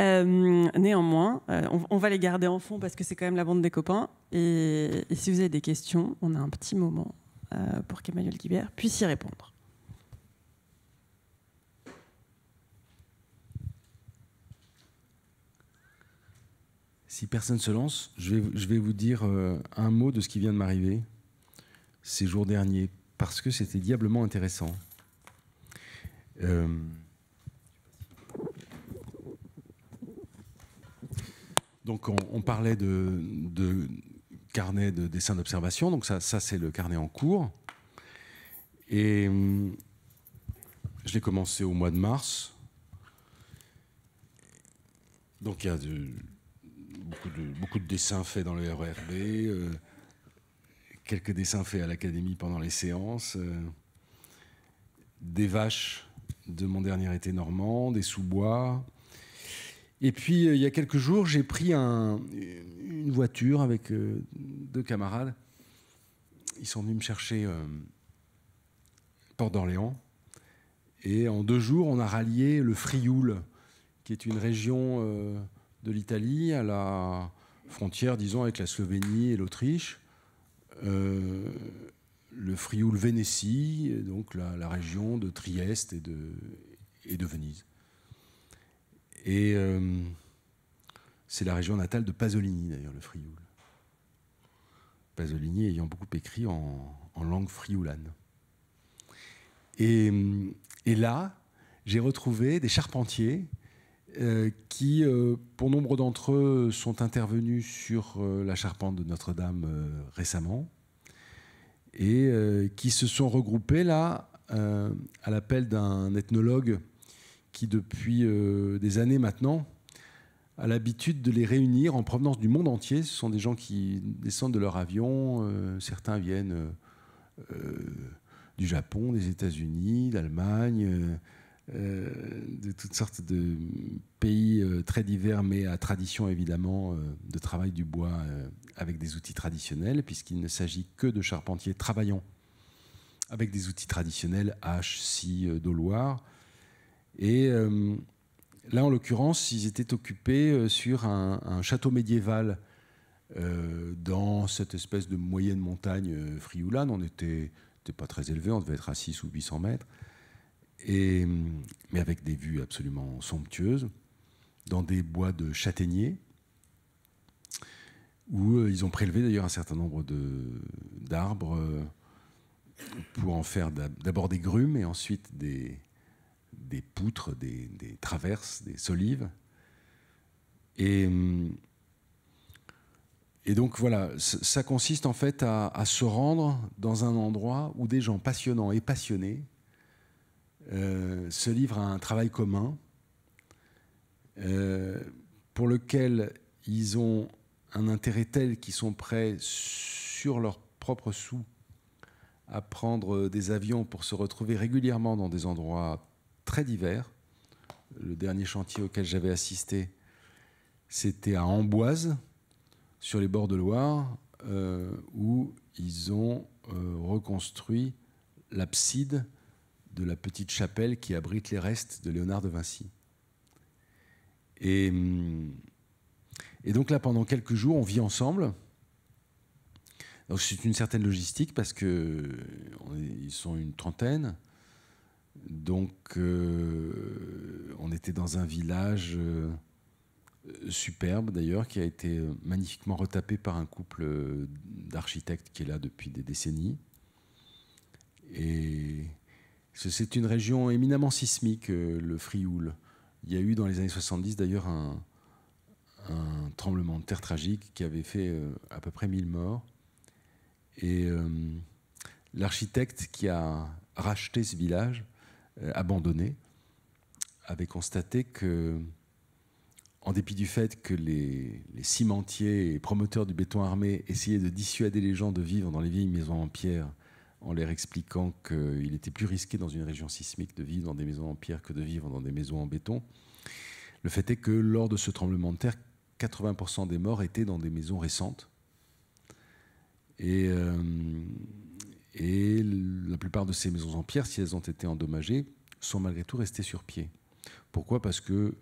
Euh, néanmoins, euh, on, va les garder en fond parce que c'est quand même la bande des copains. Et, si vous avez des questions, on a un petit moment euh, pour qu'Emmanuel Guibert puisse y répondre. Si personne se lance, je vais, je vais vous dire un mot de ce qui vient de m'arriver ces jours derniers, parce que c'était diablement intéressant. Euh, Donc on, parlait de, carnet de dessins d'observation, donc ça, c'est le carnet en cours. Et hum, je l'ai commencé au mois de mars. Donc il y a beaucoup, de, dessins faits dans le RERB, euh, quelques dessins faits à l'académie pendant les séances, euh, des vaches de mon dernier été normand, des sous-bois, et puis, euh, il y a quelques jours, j'ai pris une voiture avec euh, deux camarades. Ils sont venus me chercher euh, Port d'Orléans. Et en deux jours, on a rallié le Frioul, qui est une région de l'Italie à la frontière, disons, avec la Slovénie et l'Autriche. le Frioul-Vénétie, donc la, région de Trieste et et de Venise. Et euh, c'est la région natale de Pasolini, d'ailleurs, le Frioul. Pasolini ayant beaucoup écrit en, langue frioulane. Et, là, j'ai retrouvé des charpentiers euh, qui, euh, pour nombre d'entre eux, sont intervenus sur la charpente de Notre-Dame récemment et qui se sont regroupés là à l'appel d'un ethnologue qui depuis euh, des années maintenant a l'habitude de les réunir en provenance du monde entier. Ce sont des gens qui descendent de leur avion, euh, certains viennent euh, du Japon, des États-Unis, d'Allemagne, de toutes sortes de pays très divers, mais à tradition évidemment de travail du bois avec des outils traditionnels, puisqu'il ne s'agit que de charpentiers travaillant avec des outils traditionnels, hache, scie, doloir et euh, là, en l'occurrence, ils étaient occupés euh, sur un, château médiéval euh, dans cette espèce de moyenne montagne frioulane. On n'était pas très élevé, on devait être à 6 ou 800 mètres, mais avec des vues absolument somptueuses, dans des bois de châtaigniers où ils ont prélevé d'ailleurs un certain nombre d'arbres pour en faire d'abord des grumes et ensuite des, des poutres, des, traverses, des solives. Et, euh, donc voilà, ça consiste en fait à, se rendre dans un endroit où des gens passionnants et passionnés euh, se livrent à un travail commun euh, pour lequel ils ont un intérêt tel qu'ils sont prêts sur leur propre sous à prendre des avions pour se retrouver régulièrement dans des endroits très divers. Le dernier chantier auquel j'avais assisté, c'était à Amboise, sur les bords de Loire, euh, où ils ont euh, reconstruit l'abside de la petite chapelle qui abrite les restes de Léonard de Vinci. Et, hum, donc là, pendant quelques jours, on vit ensemble. c'est une certaine logistique parce que ils sont une trentaine. Donc, euh, on était dans un village euh, superbe d'ailleurs, qui a été magnifiquement retapé par un couple d'architectes qui est là depuis des décennies. Et c'est une région éminemment sismique, euh, le Frioul. Il y a eu dans les années 70 d'ailleurs un, tremblement de terre tragique qui avait fait à peu près 1000 morts. Et l'architecte qui a racheté ce village euh, abandonné, avait constaté que, en dépit du fait que les, cimentiers et promoteurs du béton armé essayaient de dissuader les gens de vivre dans les vieilles maisons en pierre, en leur expliquant qu'il était plus risqué dans une région sismique de vivre dans des maisons en pierre que de vivre dans des maisons en béton, le fait est que lors de ce tremblement de terre, 80% des morts étaient dans des maisons récentes. Et euh, et la plupart de ces maisons en pierre, si elles ont été endommagées, sont malgré tout restées sur pied. Pourquoi Parce que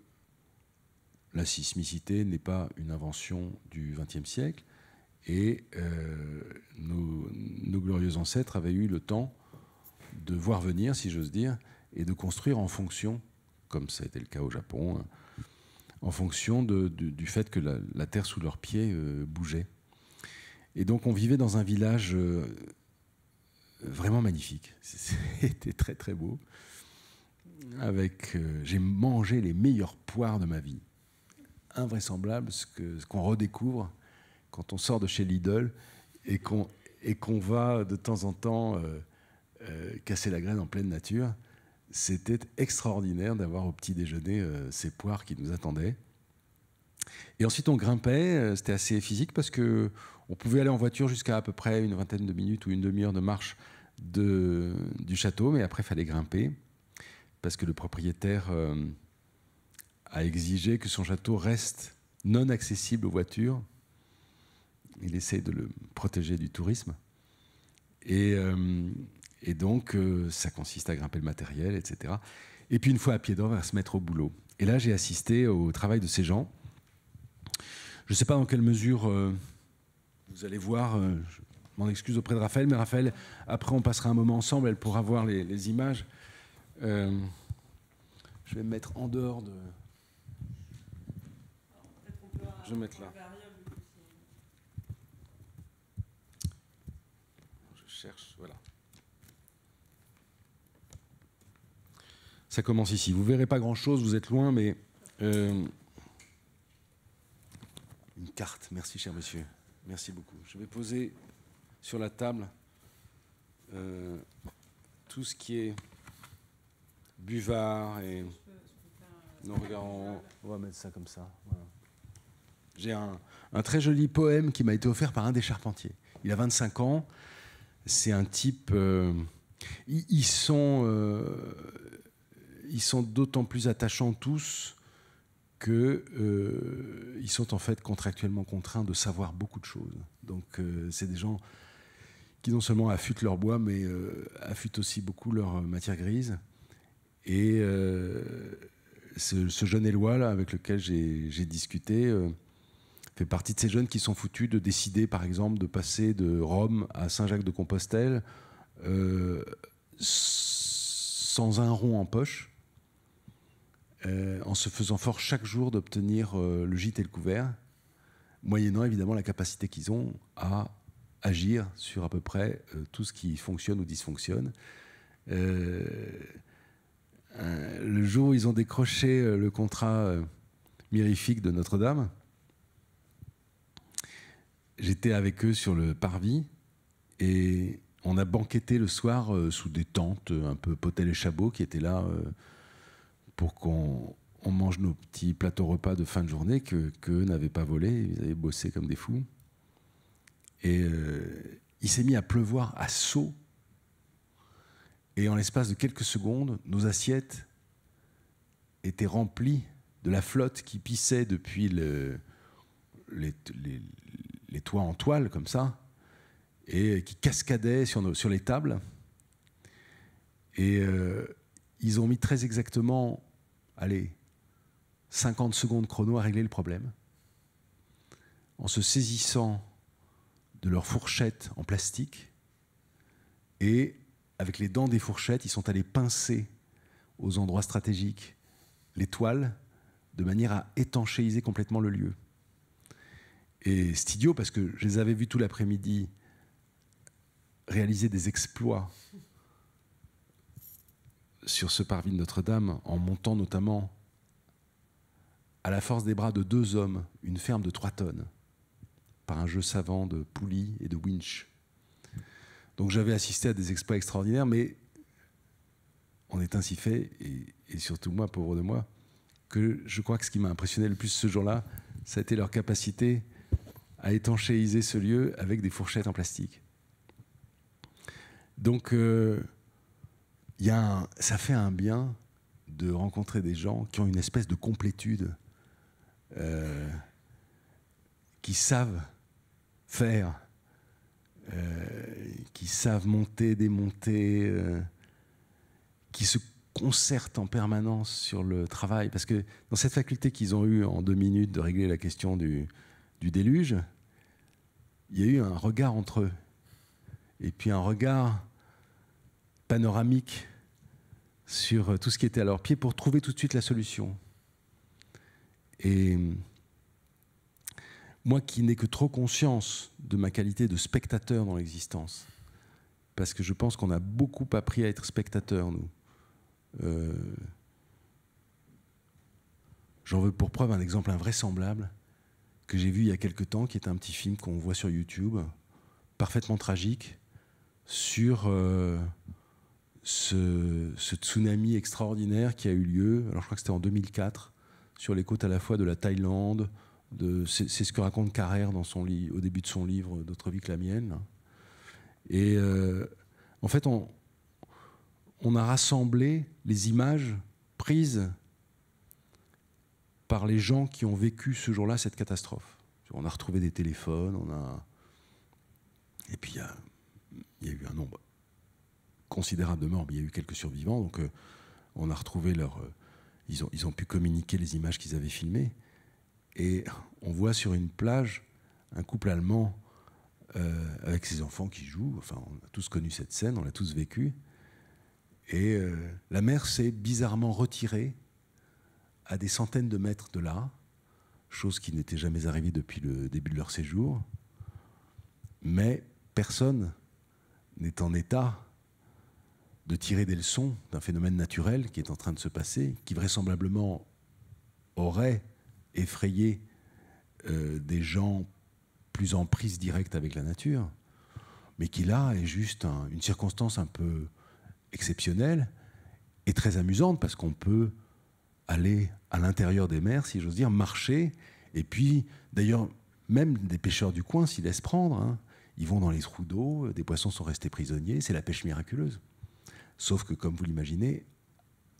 la sismicité n'est pas une invention du XXe siècle et euh, nos, glorieux ancêtres avaient eu le temps de voir venir, si j'ose dire, et de construire en fonction, comme ça a été le cas au Japon, hein, en fonction du, fait que la, terre sous leurs pieds euh, bougeait. Et donc on vivait dans un village euh, vraiment magnifique. C'était très très beau. Avec, euh, j'ai mangé les meilleures poires de ma vie. Invraisemblable ce qu'on redécouvre quand on sort de chez Lidl et qu'on et qu'on va de temps en temps euh, euh, casser la graine en pleine nature. C'était extraordinaire d'avoir au petit déjeuner ces poires qui nous attendaient. Et ensuite on grimpait, c'était assez physique parce que on pouvait aller en voiture jusqu'à à peu près une vingtaine de minutes ou une demi-heure de marche de, du château, mais après, il fallait grimper, parce que le propriétaire euh, a exigé que son château reste non accessible aux voitures. Il essaie de le protéger du tourisme. Et, euh, donc, euh, ça consiste à grimper le matériel, etc. Et puis, une fois à pied d'or, va se mettre au boulot. Et là, j'ai assisté au travail de ces gens. Je ne sais pas dans quelle mesure vous allez voir, m'en excuse auprès de Raphaël, mais Raphaël, après on passera un moment ensemble, elle pourra voir les, images. Euh, je vais me mettre en dehors de... Je vais mettre là. Je cherche, voilà. Ça commence ici. Vous verrez pas grand-chose, vous êtes loin, mais... Euh, une carte, merci cher monsieur. Merci beaucoup. Je vais poser sur la table euh, tout ce qui est buvard et. Euh, non, regarde, on... va mettre ça comme ça. J'ai un, très joli poème qui m'a été offert par un des charpentiers. Il a 25 ans. C'est un type. Euh, ils, sont, ils sont d'autant plus attachants tous que ils sont en fait contractuellement contraints de savoir beaucoup de choses. Donc c'est des gens qui non seulement affûtent leur bois, mais euh, affûtent aussi beaucoup leur euh, matière grise. Et euh, ce, jeune Éloi, là, avec lequel j'ai discuté, fait partie de ces jeunes qui sont foutus de décider, par exemple, de passer de Rome à Saint-Jacques-de-Compostelle sans un rond en poche, en se faisant fort chaque jour d'obtenir le gîte et le couvert, moyennant évidemment la capacité qu'ils ont à agir sur à peu près euh, tout ce qui fonctionne ou dysfonctionne. Euh, le jour où ils ont décroché euh, le contrat mirifique de Notre-Dame, j'étais avec eux sur le parvis et on a banqueté le soir sous des tentes un peu potel et chabot qui étaient là pour qu'on mange nos petits plateaux repas de fin de journée que, n'avaient pas volé. Ils avaient bossé comme des fous. Et euh, il s'est mis à pleuvoir à saut, Et en l'espace de quelques secondes, nos assiettes étaient remplies de la flotte qui pissait depuis les, toits en toile, comme ça, et qui cascadait sur, les tables. Et euh, ils ont mis très exactement, allez, 50 secondes chrono à régler le problème. En se saisissant de leurs fourchettes en plastique et avec les dents des fourchettes, ils sont allés pincer aux endroits stratégiques les toiles de manière à étanchéiser complètement le lieu. Et c'est idiot parce que je les avais vus tout l'après-midi réaliser des exploits sur ce parvis de Notre-Dame en montant notamment à la force des bras de deux hommes une ferme de trois tonnes un jeu savant de poulie et de winch. Donc j'avais assisté à des exploits extraordinaires, mais on est ainsi fait, et, surtout moi, pauvre de moi, que je crois que ce qui m'a impressionné le plus ce jour-là, ça a été leur capacité à étanchéiser ce lieu avec des fourchettes en plastique. Donc, euh, y ça fait un bien de rencontrer des gens qui ont une espèce de complétude, euh, qui savent faire, euh, qui savent monter, démonter, euh, qui se concertent en permanence sur le travail. Parce que dans cette faculté qu'ils ont eue en deux minutes de régler la question du, du déluge, il y a eu un regard entre eux. Et puis un regard panoramique sur tout ce qui était à leurs pieds pour trouver tout de suite la solution. Et moi qui n'ai que trop conscience de ma qualité de spectateur dans l'existence, parce que je pense qu'on a beaucoup appris à être spectateur, nous. Euh, j'en veux pour preuve un exemple invraisemblable que j'ai vu il y a quelques temps, qui est un petit film qu'on voit sur YouTube, parfaitement tragique, sur euh, ce, ce, tsunami extraordinaire qui a eu lieu, alors je crois que c'était en 2004, sur les côtes à la fois de la Thaïlande, c'est, ce que raconte Carrère dans son au début de son livre d'autre vie que la mienne. Et euh, en fait, on, a rassemblé les images prises par les gens qui ont vécu ce jour-là cette catastrophe. On a retrouvé des téléphones, on a. Et puis, il y, a eu un nombre considérable de morts, mais il y a eu quelques survivants, donc euh, on a retrouvé leur. Euh, ils ont pu communiquer les images qu'ils avaient filmées. Et on voit sur une plage un couple allemand euh, avec ses enfants qui jouent. Enfin, on a tous connu cette scène, on l'a tous vécu. Et euh, la mer s'est bizarrement retirée à des centaines de mètres de là, chose qui n'était jamais arrivée depuis le début de leur séjour. Mais personne n'est en état de tirer des leçons d'un phénomène naturel qui est en train de se passer, qui vraisemblablement aurait effrayer euh, des gens plus en prise directe avec la nature, mais qui là est juste une circonstance un peu exceptionnelle et très amusante parce qu'on peut aller à l'intérieur des mers, si j'ose dire, marcher, et puis d'ailleurs même des pêcheurs du coin s'y laissent prendre. Hein. Ils vont dans les trous d'eau, euh, des poissons sont restés prisonniers, c'est la pêche miraculeuse. Sauf que, comme vous l'imaginez,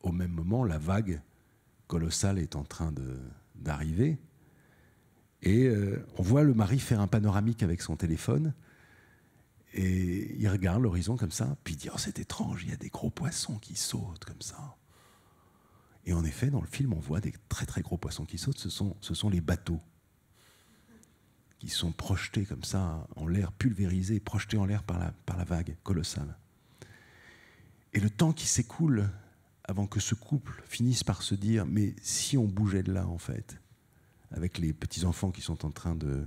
au même moment, la vague colossale est en train de, d'arriver. Et euh, on voit le mari faire un panoramique avec son téléphone. Et il regarde l'horizon comme ça, puis il dit Oh, c'est étrange, il y a des gros poissons qui sautent comme ça. Et en effet, dans le film, on voit des très très gros poissons qui sautent ce sont, ce sont les bateaux qui sont projetés comme ça en l'air, pulvérisés, projetés en l'air par la, par la vague colossale. Et le temps qui s'écoule avant que ce couple finisse par se dire mais si on bougeait de là en fait, avec les petits enfants qui sont en train de,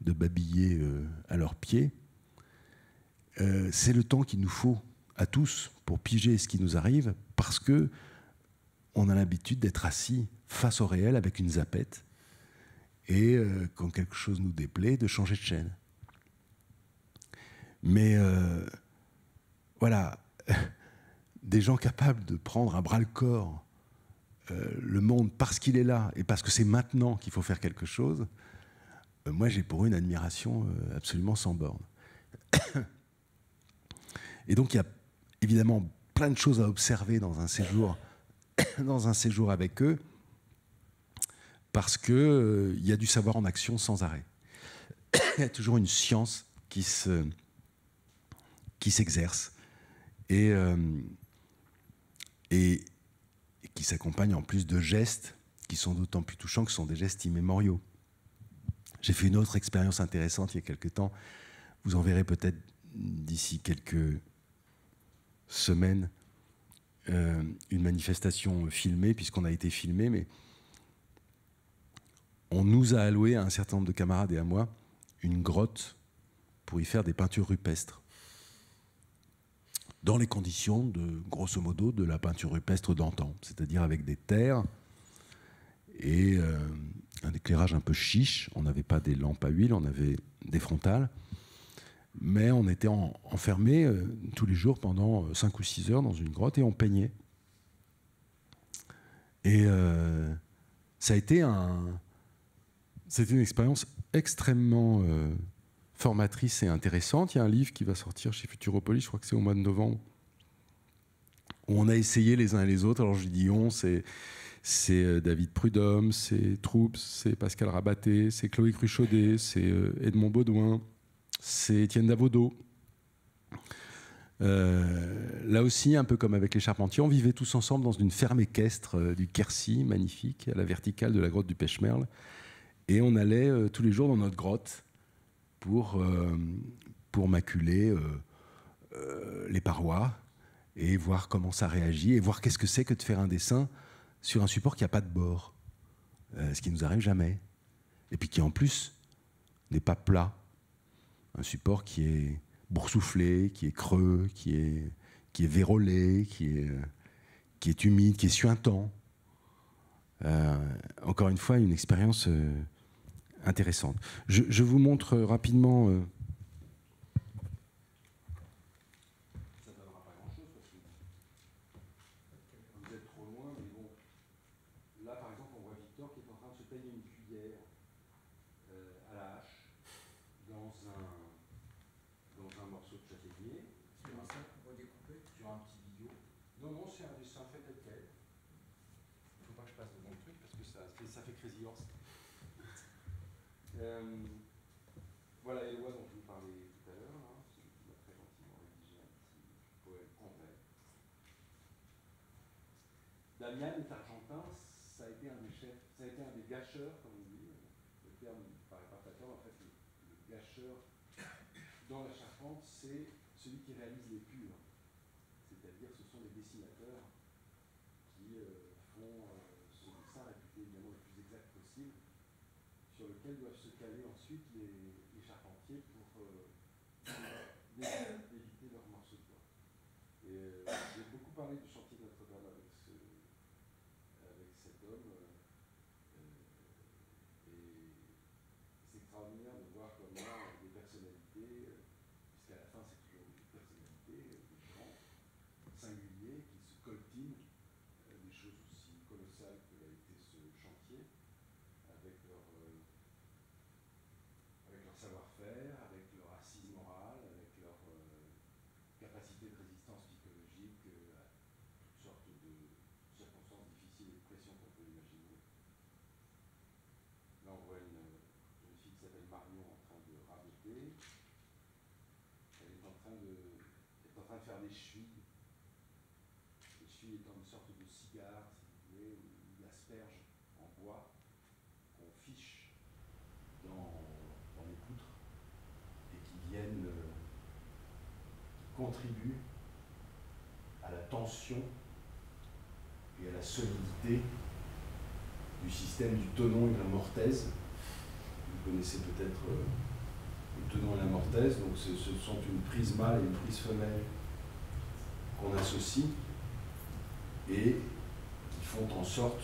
babiller euh, à leurs pieds, euh, c'est le temps qu'il nous faut à tous pour piger ce qui nous arrive parce que on a l'habitude d'être assis face au réel avec une zapette et euh, quand quelque chose nous déplaît de changer de chaîne. Mais voilà. des gens capables de prendre à bras le corps euh, le monde parce qu'il est là et parce que c'est maintenant qu'il faut faire quelque chose, euh, moi j'ai pour eux une admiration euh, absolument sans borne. et donc il y a évidemment plein de choses à observer dans un séjour, dans un séjour avec eux, parce qu'il il y a du savoir en action sans arrêt. Il y a toujours une science qui se qui s'exerce et et qui s'accompagne en plus de gestes qui sont d'autant plus touchants que ce sont des gestes immémoriaux. J'ai fait une autre expérience intéressante il y a quelques temps. Vous en verrez peut-être d'ici quelques semaines euh, une manifestation filmée, puisqu'on a été filmé, mais on nous a alloué à un certain nombre de camarades et à moi une grotte pour y faire des peintures rupestres dans les conditions de, grosso modo, de la peinture rupestre d'antan, c'est-à-dire avec des terres et euh, un éclairage un peu chiche. On n'avait pas des lampes à huile, on avait des frontales, mais on était enfermé enfermés euh, tous les jours pendant 5 euh, ou 6 heures dans une grotte et on peignait. Et ça a été un, c'était une expérience extrêmement formatrice et intéressante. Il y a un livre qui va sortir chez Futuropolis, je crois que c'est au mois de novembre, où on a essayé les uns et les autres. Alors je dis on, c'est euh, David Prudhomme, c'est Troups, c'est Pascal Rabaté, c'est Chloé Cruchaudet, c'est euh, Edmond Baudouin, c'est Étienne Davodo. Euh, là aussi, un peu comme avec les charpentiers, on vivait tous ensemble dans une ferme équestre du Quercy, magnifique, à la verticale de la grotte du Pêche-Merle. Et on allait tous les jours dans notre grotte pour, euh, pour maculer euh, euh, les parois et voir comment ça réagit et voir qu'est-ce que c'est que de faire un dessin sur un support qui n'a pas de bord, ce qui ne nous arrive jamais, et puis qui en plus n'est pas plat, un support qui est boursouflé, qui est creux, qui est, qui est vérolé, qui est, qui est humide, qui est suintant. encore une fois, une expérience intéressante. Je, vous montre rapidement euh, mienne est argentin, ça a été un des ça a été un gâcheurs, comme on dit, le terme paraît pas en fait, le, gâcheur dans la charpente, c'est celui qui réalise les pures, C'est-à-dire, ce sont les dessinateurs qui euh, font euh, ce dessin réputé évidemment le plus exact possible, sur lequel doivent se caler ensuite les, charpentiers pour euh, en train de faire des chevilles. Les chevilles étant une sorte de cigare, si vous en bois qu'on fiche dans, les poutres et qui viennent, euh, contribuent à la tension et à la solidité du système du tenon et de la mortaise. Vous connaissez peut-être. Euh, le tenon et la mortaise, donc ce, sont une prise mâle et une prise femelle qu'on associe et qui font en sorte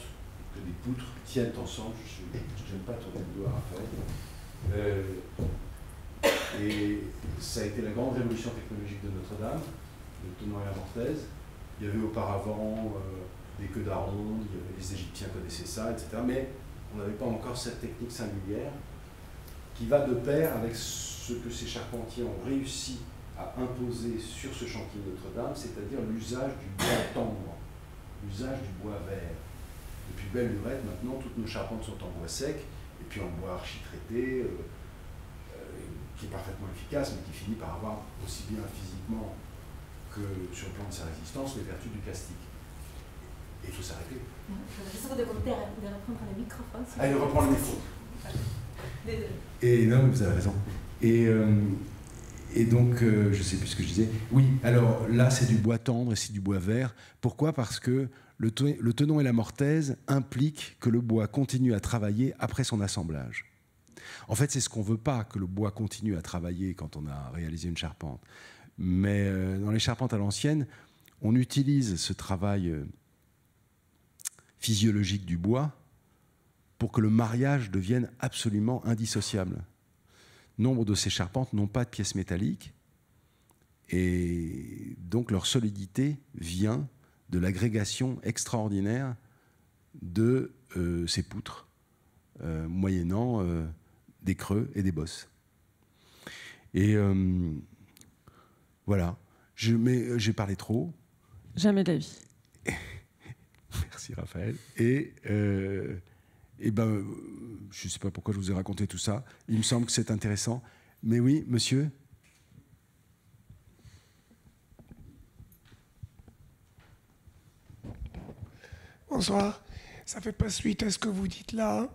que des poutres tiennent ensemble. Je n'aime pas tourner le doigt, Raphaël. Euh, et ça a été la grande révolution technologique de Notre-Dame, le tenon et la mortaise. Il y avait auparavant euh, des queues d'aronde, les Égyptiens connaissaient ça, etc. Mais on n'avait pas encore cette technique singulière qui va de pair avec ce que ces charpentiers ont réussi à imposer sur ce chantier Notre-Dame, c'est-à-dire l'usage du bois tendre, l'usage du bois vert. Depuis belle lurette, maintenant, toutes nos charpentes sont en bois sec, et puis en bois archi euh, euh, qui est parfaitement efficace, mais qui finit par avoir aussi bien physiquement que sur le plan de sa résistance les vertus du plastique. Et tout faut s'arrêter. Je vais de reprendre le microphone. Allez, reprend le micro. Et non, vous avez raison. Et, euh, donc, je euh, je sais plus ce que je disais. Oui, alors là, c'est du bois tendre et c'est du bois vert. Pourquoi Parce que le, tenon et la mortaise impliquent que le bois continue à travailler après son assemblage. En fait, c'est ce qu'on ne veut pas, que le bois continue à travailler quand on a réalisé une charpente. Mais euh, dans les charpentes à l'ancienne, on utilise ce travail physiologique du bois pour que le mariage devienne absolument indissociable. Nombre de ces charpentes n'ont pas de pièces métalliques et donc leur solidité vient de l'agrégation extraordinaire de euh, ces poutres, euh, moyennant euh, des creux et des bosses. Et voilà, j'ai parlé trop. Jamais d'avis. Merci Raphaël. Et eh ben, euh, je ne sais pas pourquoi je vous ai raconté tout ça. Il me semble que c'est intéressant. Mais oui, monsieur Bonsoir. Ça ne fait pas suite à ce que vous dites là, hein.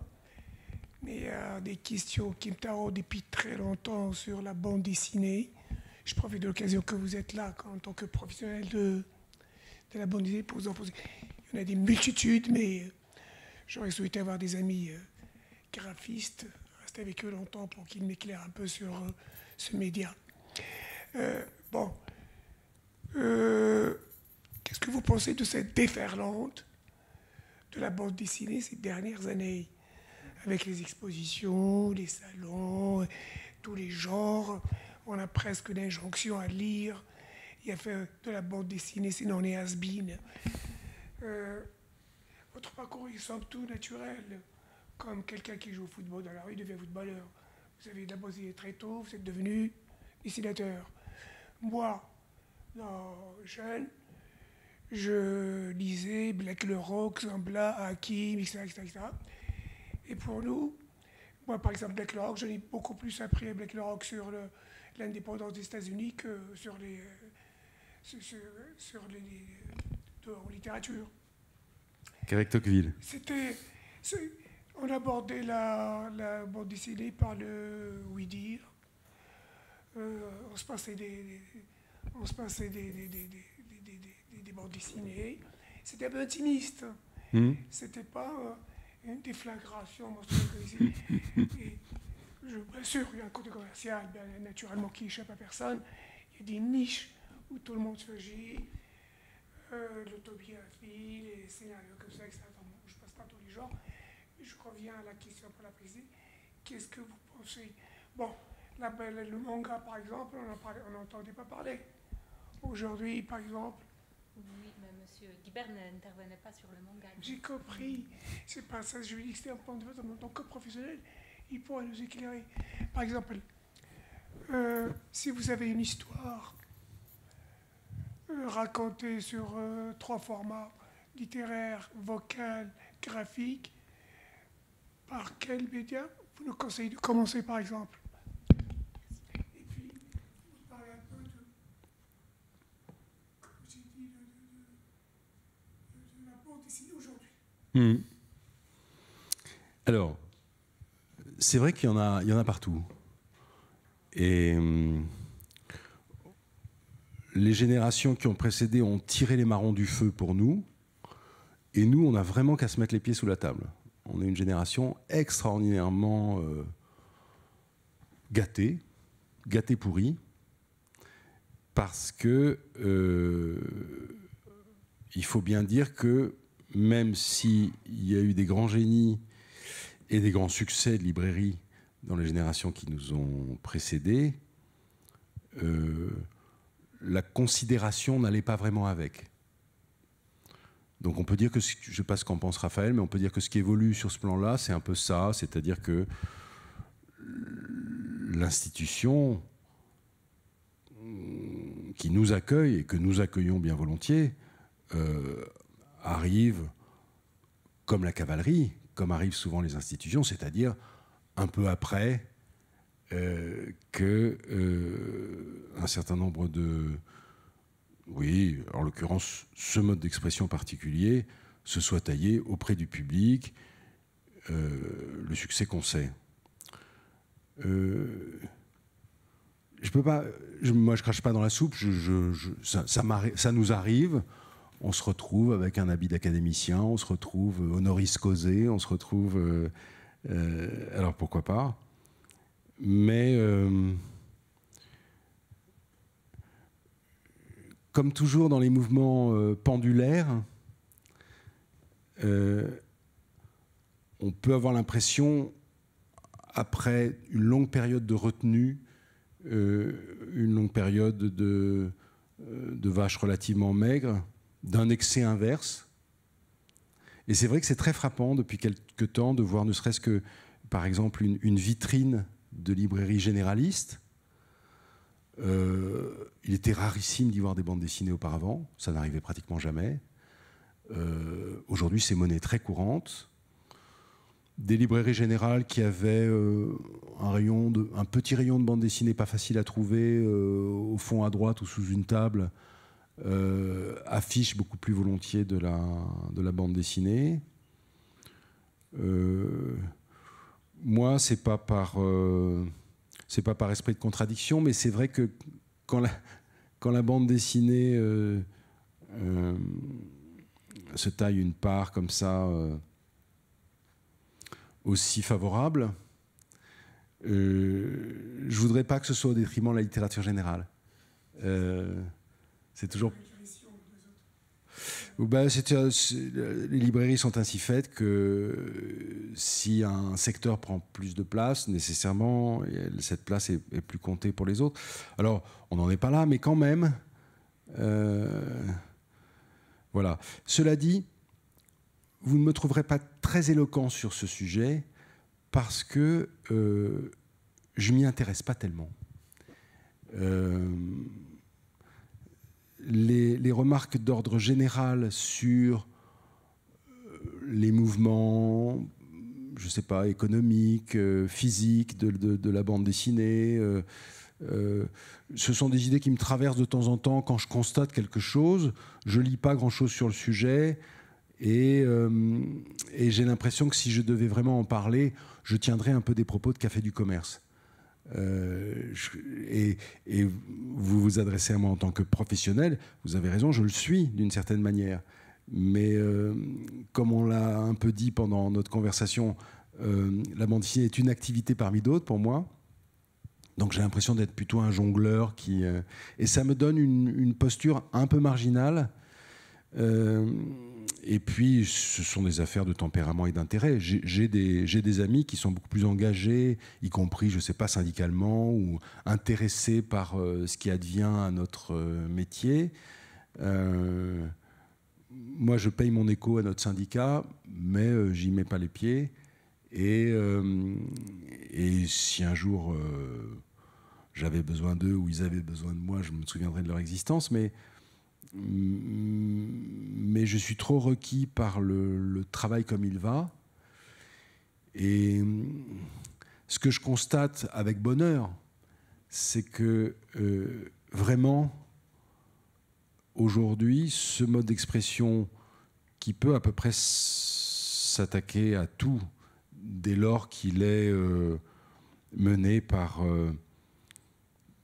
mais il y a des questions qui me taraudent depuis très longtemps sur la bande dessinée. Je profite de l'occasion que vous êtes là en tant que professionnel de, de la bande dessinée pour vous en poser. Il y en a des multitudes, mais euh, J'aurais souhaité avoir des amis euh, graphistes, rester avec eux longtemps pour qu'ils m'éclairent un peu sur euh, ce média. Euh, bon. Qu'est-ce que vous pensez de cette déferlante de la bande dessinée ces dernières années Avec les expositions, les salons, tous les genres, on a presque l'injonction à lire. Il y a fait de la bande dessinée, sinon on est has-been. Euh, votre parcours, il semble tout naturel, comme quelqu'un qui joue au football dans la rue devient footballeur. Vous avez d'abord essayé très tôt, vous êtes devenu dessinateur. Moi, dans jeune, je lisais Black Le Rock, Zambla, Hakim, etc., etc., Et pour nous, moi par exemple, Black Le j'en ai beaucoup plus appris à Black Le sur l'indépendance des États-Unis que sur les. sur, euh, sur les. en littérature qu'avec Tocqueville. C'était, on abordait la, bande dessinée par le oui-dire. Euh, on se passait des, on se passait des, des, des, des, bandes dessinées. C'était un peu intimiste. Mmh. C'était pas euh, une déflagration Et Bien sûr, il y a un côté commercial, naturellement, qui échappe à personne. Il y a des niches où tout le monde se gît euh, l'autobiographie, les scénarios comme ça, etc. je passe pas tous les jours je reviens à la question pour la plaisir. Qu'est-ce que vous pensez Bon, la, le manga, par exemple, on n'entendait pas parler. Aujourd'hui, par exemple. Oui, mais M. Guibert n'intervenait pas sur le manga. J'ai compris. C'est pas ça. Je lui dit que c'était un point de vue en tant que professionnel. Il pourrait nous éclairer. Par exemple, euh, si vous avez une histoire euh, raconter sur euh, trois formats littéraire, vocal, graphique. Par quel média vous nous conseillez de commencer, par exemple Et Alors, c'est vrai qu'il y, en a, il y en a partout. Et. Hmm, les générations qui ont précédé ont tiré les marrons du feu pour nous, et nous, on n'a vraiment qu'à se mettre les pieds sous la table. On est une génération extraordinairement euh, gâtée, gâtée pourrie, parce que euh, il faut bien dire que même s'il y a eu des grands génies et des grands succès de librairie dans les générations qui nous ont précédés, euh, la considération n'allait pas vraiment avec. Donc on peut dire que, je ne ce qu'en pense Raphaël, mais on peut dire que ce qui évolue sur ce plan-là, c'est un peu ça, c'est-à-dire que l'institution qui nous accueille et que nous accueillons bien volontiers euh, arrive comme la cavalerie, comme arrivent souvent les institutions, c'est-à-dire un peu après euh, que euh, un certain nombre de, oui, en l'occurrence, ce mode d'expression particulier se soit taillé auprès du public euh, le succès qu'on sait. je peux pas, je, moi je crache pas dans la soupe, ça, nous arrive on se retrouve avec un habit d'académicien, on se retrouve honoris causé, on se retrouve. alors pourquoi pas mais euh, comme toujours dans les mouvements euh, pendulaires, euh, on peut avoir l'impression, après une longue période de retenue, une longue période de, vaches relativement maigre, d'un excès inverse. Et c'est vrai que c'est très frappant depuis quelques temps de voir ne serait-ce que, par exemple, une vitrine de librairies généralistes. Euh, il était rarissime d'y voir des bandes dessinées auparavant, ça n'arrivait pratiquement jamais. Euh, aujourd'hui, c'est monnaie très courante. Des librairies générales qui avaient euh, un, rayon de, un petit rayon de bandes dessinées pas facile à trouver, au fond à droite ou sous une table, affichent beaucoup plus volontiers de la, de la bande dessinée moi, c'est pas par euh, c'est pas par esprit de contradiction, mais c'est vrai que quand la, quand la bande dessinée euh, euh, se taille une part comme ça aussi favorable, je voudrais pas que ce soit au détriment de la littérature générale. c'est toujours ben, euh, euh, les librairies sont ainsi faites que euh, si un secteur prend plus de place, nécessairement, cette place est, plus comptée pour les autres. Alors, on n'en est pas là, mais quand même. voilà. Cela dit, vous ne me trouverez pas très éloquent sur ce sujet parce que je je m'y intéresse pas tellement les, remarques d'ordre général sur euh, les mouvements, je ne sais pas, économiques, euh, physiques de, la bande dessinée. Euh, ce sont des idées qui me traversent de temps en temps quand je constate quelque chose. Je ne lis pas grand-chose sur le sujet. et j'ai l'impression que si je devais vraiment en parler, je tiendrais un peu des propos de café du commerce. Euh, et, vous vous adressez à moi en tant que professionnel, vous avez raison, je le suis d'une certaine manière. Mais euh, comme on l'a un peu dit pendant notre conversation, euh, la bande est une activité parmi d'autres pour moi. Donc j'ai l'impression d'être plutôt un jongleur qui euh, et ça me donne une, une posture un peu marginale et puis, ce sont des affaires de tempérament et d'intérêt. J'ai des, amis qui sont beaucoup plus engagés, y compris, je ne sais pas, syndicalement, ou intéressés par euh, ce qui advient à notre euh, métier. Euh, moi, je paye mon écho à notre syndicat, mais j'y mets pas les pieds. Et, et si un jour j'avais besoin d'eux ou ils avaient besoin de moi, je me souviendrai de leur existence. Mais mais je suis trop requis par le, travail comme il va. Et ce que je constate avec bonheur, c'est que euh, vraiment, aujourd'hui, ce mode d'expression qui peut à peu près s'attaquer à tout dès lors qu'il est euh, mené par, euh,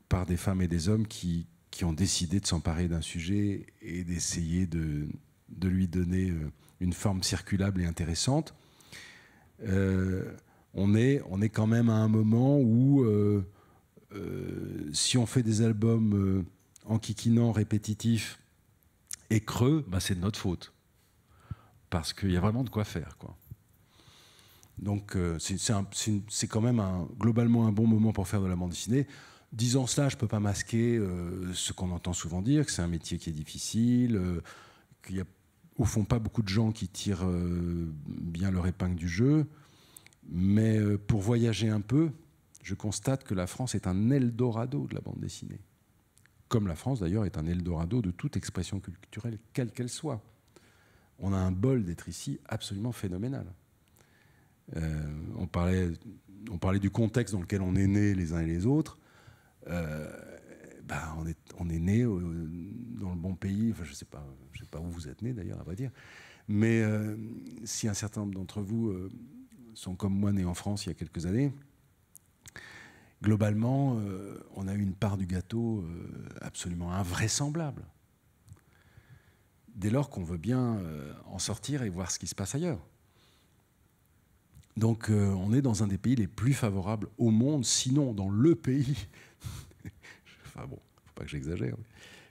par des femmes et des hommes qui, qui ont décidé de s'emparer d'un sujet et d'essayer de, lui donner euh, une forme circulable et intéressante. Euh, on, est, on est quand même à un moment où, euh, si on fait des albums en kikinant, répétitifs et creux, bah c'est de notre faute. Parce qu'il y a vraiment de quoi faire. Quoi. Donc, c'est quand même un, globalement un bon moment pour faire de la bande dessinée. Disant cela, je ne peux pas masquer euh, ce qu'on entend souvent dire, que c'est un métier qui est difficile, euh, qu'il n'y a au fond pas beaucoup de gens qui tirent euh, bien leur épingle du jeu. Mais pour voyager un peu, je constate que la France est un Eldorado de la bande dessinée. Comme la France d'ailleurs est un Eldorado de toute expression culturelle, quelle qu'elle soit. On a un bol d'être ici absolument phénoménal. on, parlait, on parlait du contexte dans lequel on est né les uns et les autres. Euh, ben, on, est, né dans le bon pays, je ne sais, pas, où vous êtes né d'ailleurs, à vrai dire, mais euh, si un certain nombre d'entre vous euh, sont comme moi nés en France il y a quelques années, globalement, on a eu une part du gâteau absolument invraisemblable. Dès lors qu'on veut bien en sortir et voir ce qui se passe ailleurs. Donc euh, on est dans un des pays les plus favorables au monde, sinon dans le pays. enfin bon, faut pas que j'exagère. Mais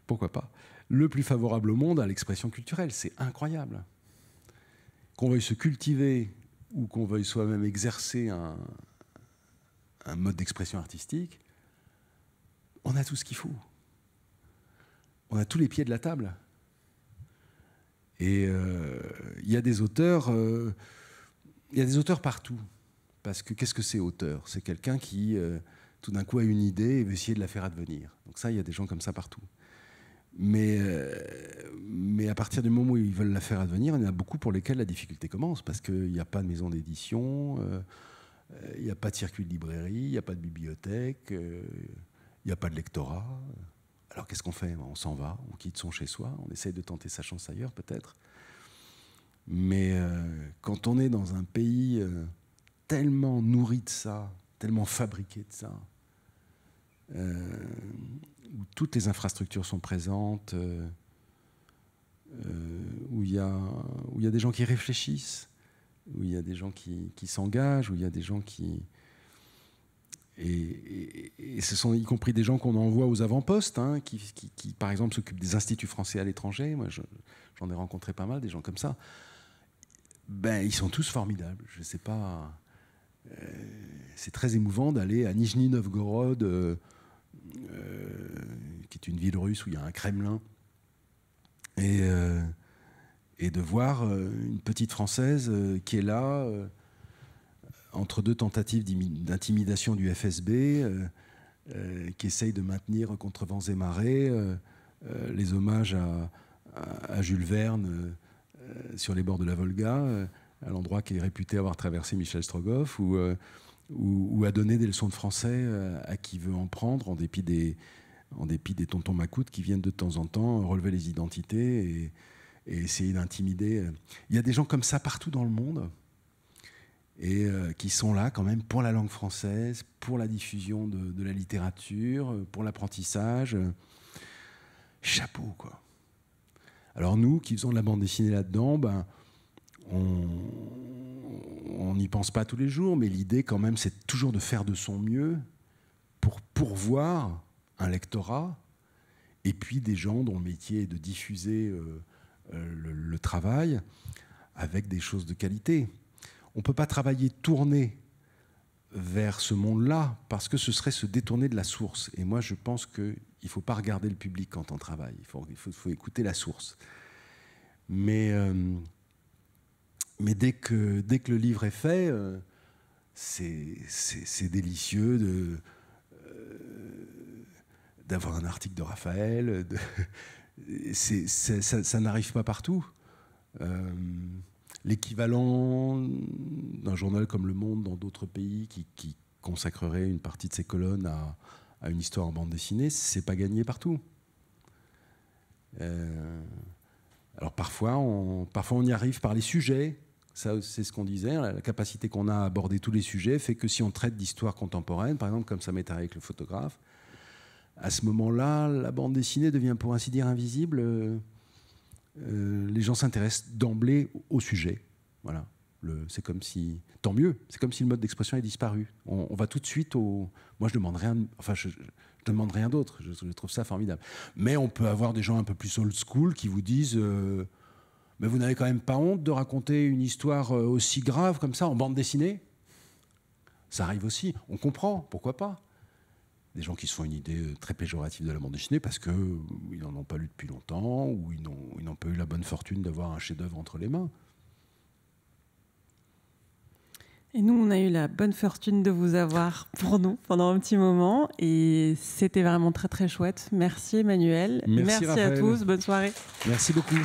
pourquoi pas Le plus favorable au monde à l'expression culturelle, c'est incroyable. Qu'on veuille se cultiver ou qu'on veuille soi-même exercer un, mode d'expression artistique, on a tout ce qu'il faut. On a tous les pieds de la table. Et euh, il y a des auteurs. Euh, il y a des auteurs partout. Parce que qu'est-ce que c'est auteur C'est quelqu'un qui, euh, tout d'un coup, a une idée et veut essayer de la faire advenir. Donc ça, il y a des gens comme ça partout. Mais, euh, mais à partir du moment où ils veulent la faire advenir, il y en a beaucoup pour lesquels la difficulté commence, parce qu'il n'y a pas de maison d'édition, euh, il n'y a pas de circuit de librairie, il n'y a pas de bibliothèque, il n'y a pas de lectorat. Alors qu'est-ce qu'on fait On s'en va, on quitte son chez-soi, on essaye de tenter sa chance ailleurs peut-être. Mais euh, quand on est dans un pays euh, tellement nourri de ça, tellement fabriqué de ça, euh, où toutes les infrastructures sont présentes, où il y, a des gens qui réfléchissent, où il y a des gens qui, s'engagent, où il y a des gens qui... Et, ce sont y compris des gens qu'on envoie aux avant-postes, hein, qui, par exemple s'occupent des instituts français à l'étranger. Moi, j'en ai rencontré pas mal, des gens comme ça ben, ils sont tous formidables. Je sais pas. Euh, c'est très émouvant d'aller à Nijni Novgorod, euh, euh, qui est une ville russe où il y a un Kremlin, et, de voir une petite Française qui est là, entre deux tentatives d'intimidation du FSB, qui essaye de maintenir contre vents et marées les hommages à Jules Verne. Euh, sur les bords de la Volga, euh, à l'endroit qui est réputé avoir traversé Michel Strogoff, ou, euh, ou, ou, à donner des leçons de français à qui veut en prendre, en dépit des, en dépit des tontons macoutes qui viennent de temps en temps relever les identités et, essayer d'intimider. Il y a des gens comme ça partout dans le monde et qui sont là quand même pour la langue française, pour la diffusion de la littérature, pour l'apprentissage. Chapeau, quoi. Alors nous, qui faisons de la bande dessinée là-dedans, ben, on n'y pense pas tous les jours, mais l'idée quand même, c'est toujours de faire de son mieux pour pourvoir un lectorat et puis des gens dont le métier est de diffuser euh, euh, le, travail avec des choses de qualité. On ne peut pas travailler tourné vers ce monde-là parce que ce serait se détourner de la source. Et moi, je pense que il ne faut pas regarder le public quand on travaille. Il faut, faut, écouter la source. Mais, euh, mais dès, que, dès que le livre est fait, euh, c'est délicieux de euh, d'avoir un article de Raphaël. ça, n'arrive pas partout. L'équivalent d'un journal comme Le Monde dans d'autres pays qui, qui, consacrerait une partie de ses colonnes à, à une histoire en bande dessinée, c'est pas gagné partout. Euh, alors parfois on, parfois on y arrive par les sujets. Ça, c'est ce qu'on disait. Hein, la capacité qu'on a à aborder tous les sujets fait que si on traite d'histoire contemporaine, par exemple, comme ça m'est arrivé avec le photographe, à ce moment-là, la bande dessinée devient pour ainsi dire invisible. Euh, euh, les gens s'intéressent d'emblée au sujet. Voilà c'est comme si, tant mieux, c'est comme si le mode d'expression est disparu. On, va tout de suite au. Moi, je demande rien. Enfin, je, demande rien d'autre. Je, trouve ça formidable. Mais on peut avoir des gens un peu plus old school qui vous disent. Euh, mais vous n'avez quand même pas honte de raconter une histoire euh, aussi grave comme ça en bande dessinée Ça arrive aussi. On comprend, pourquoi pas des gens qui se font une idée euh, très péjorative de la bande dessinée parce qu'ils n'en ont pas lu depuis longtemps ou ils n'ont pas eu la bonne fortune d'avoir un chef-d'œuvre entre les mains. Et nous, on a eu la bonne fortune de vous avoir pour nous pendant un petit moment. Et c'était vraiment très, très chouette. Merci, Emmanuel. Merci, Merci à tous. Bonne soirée. Merci beaucoup.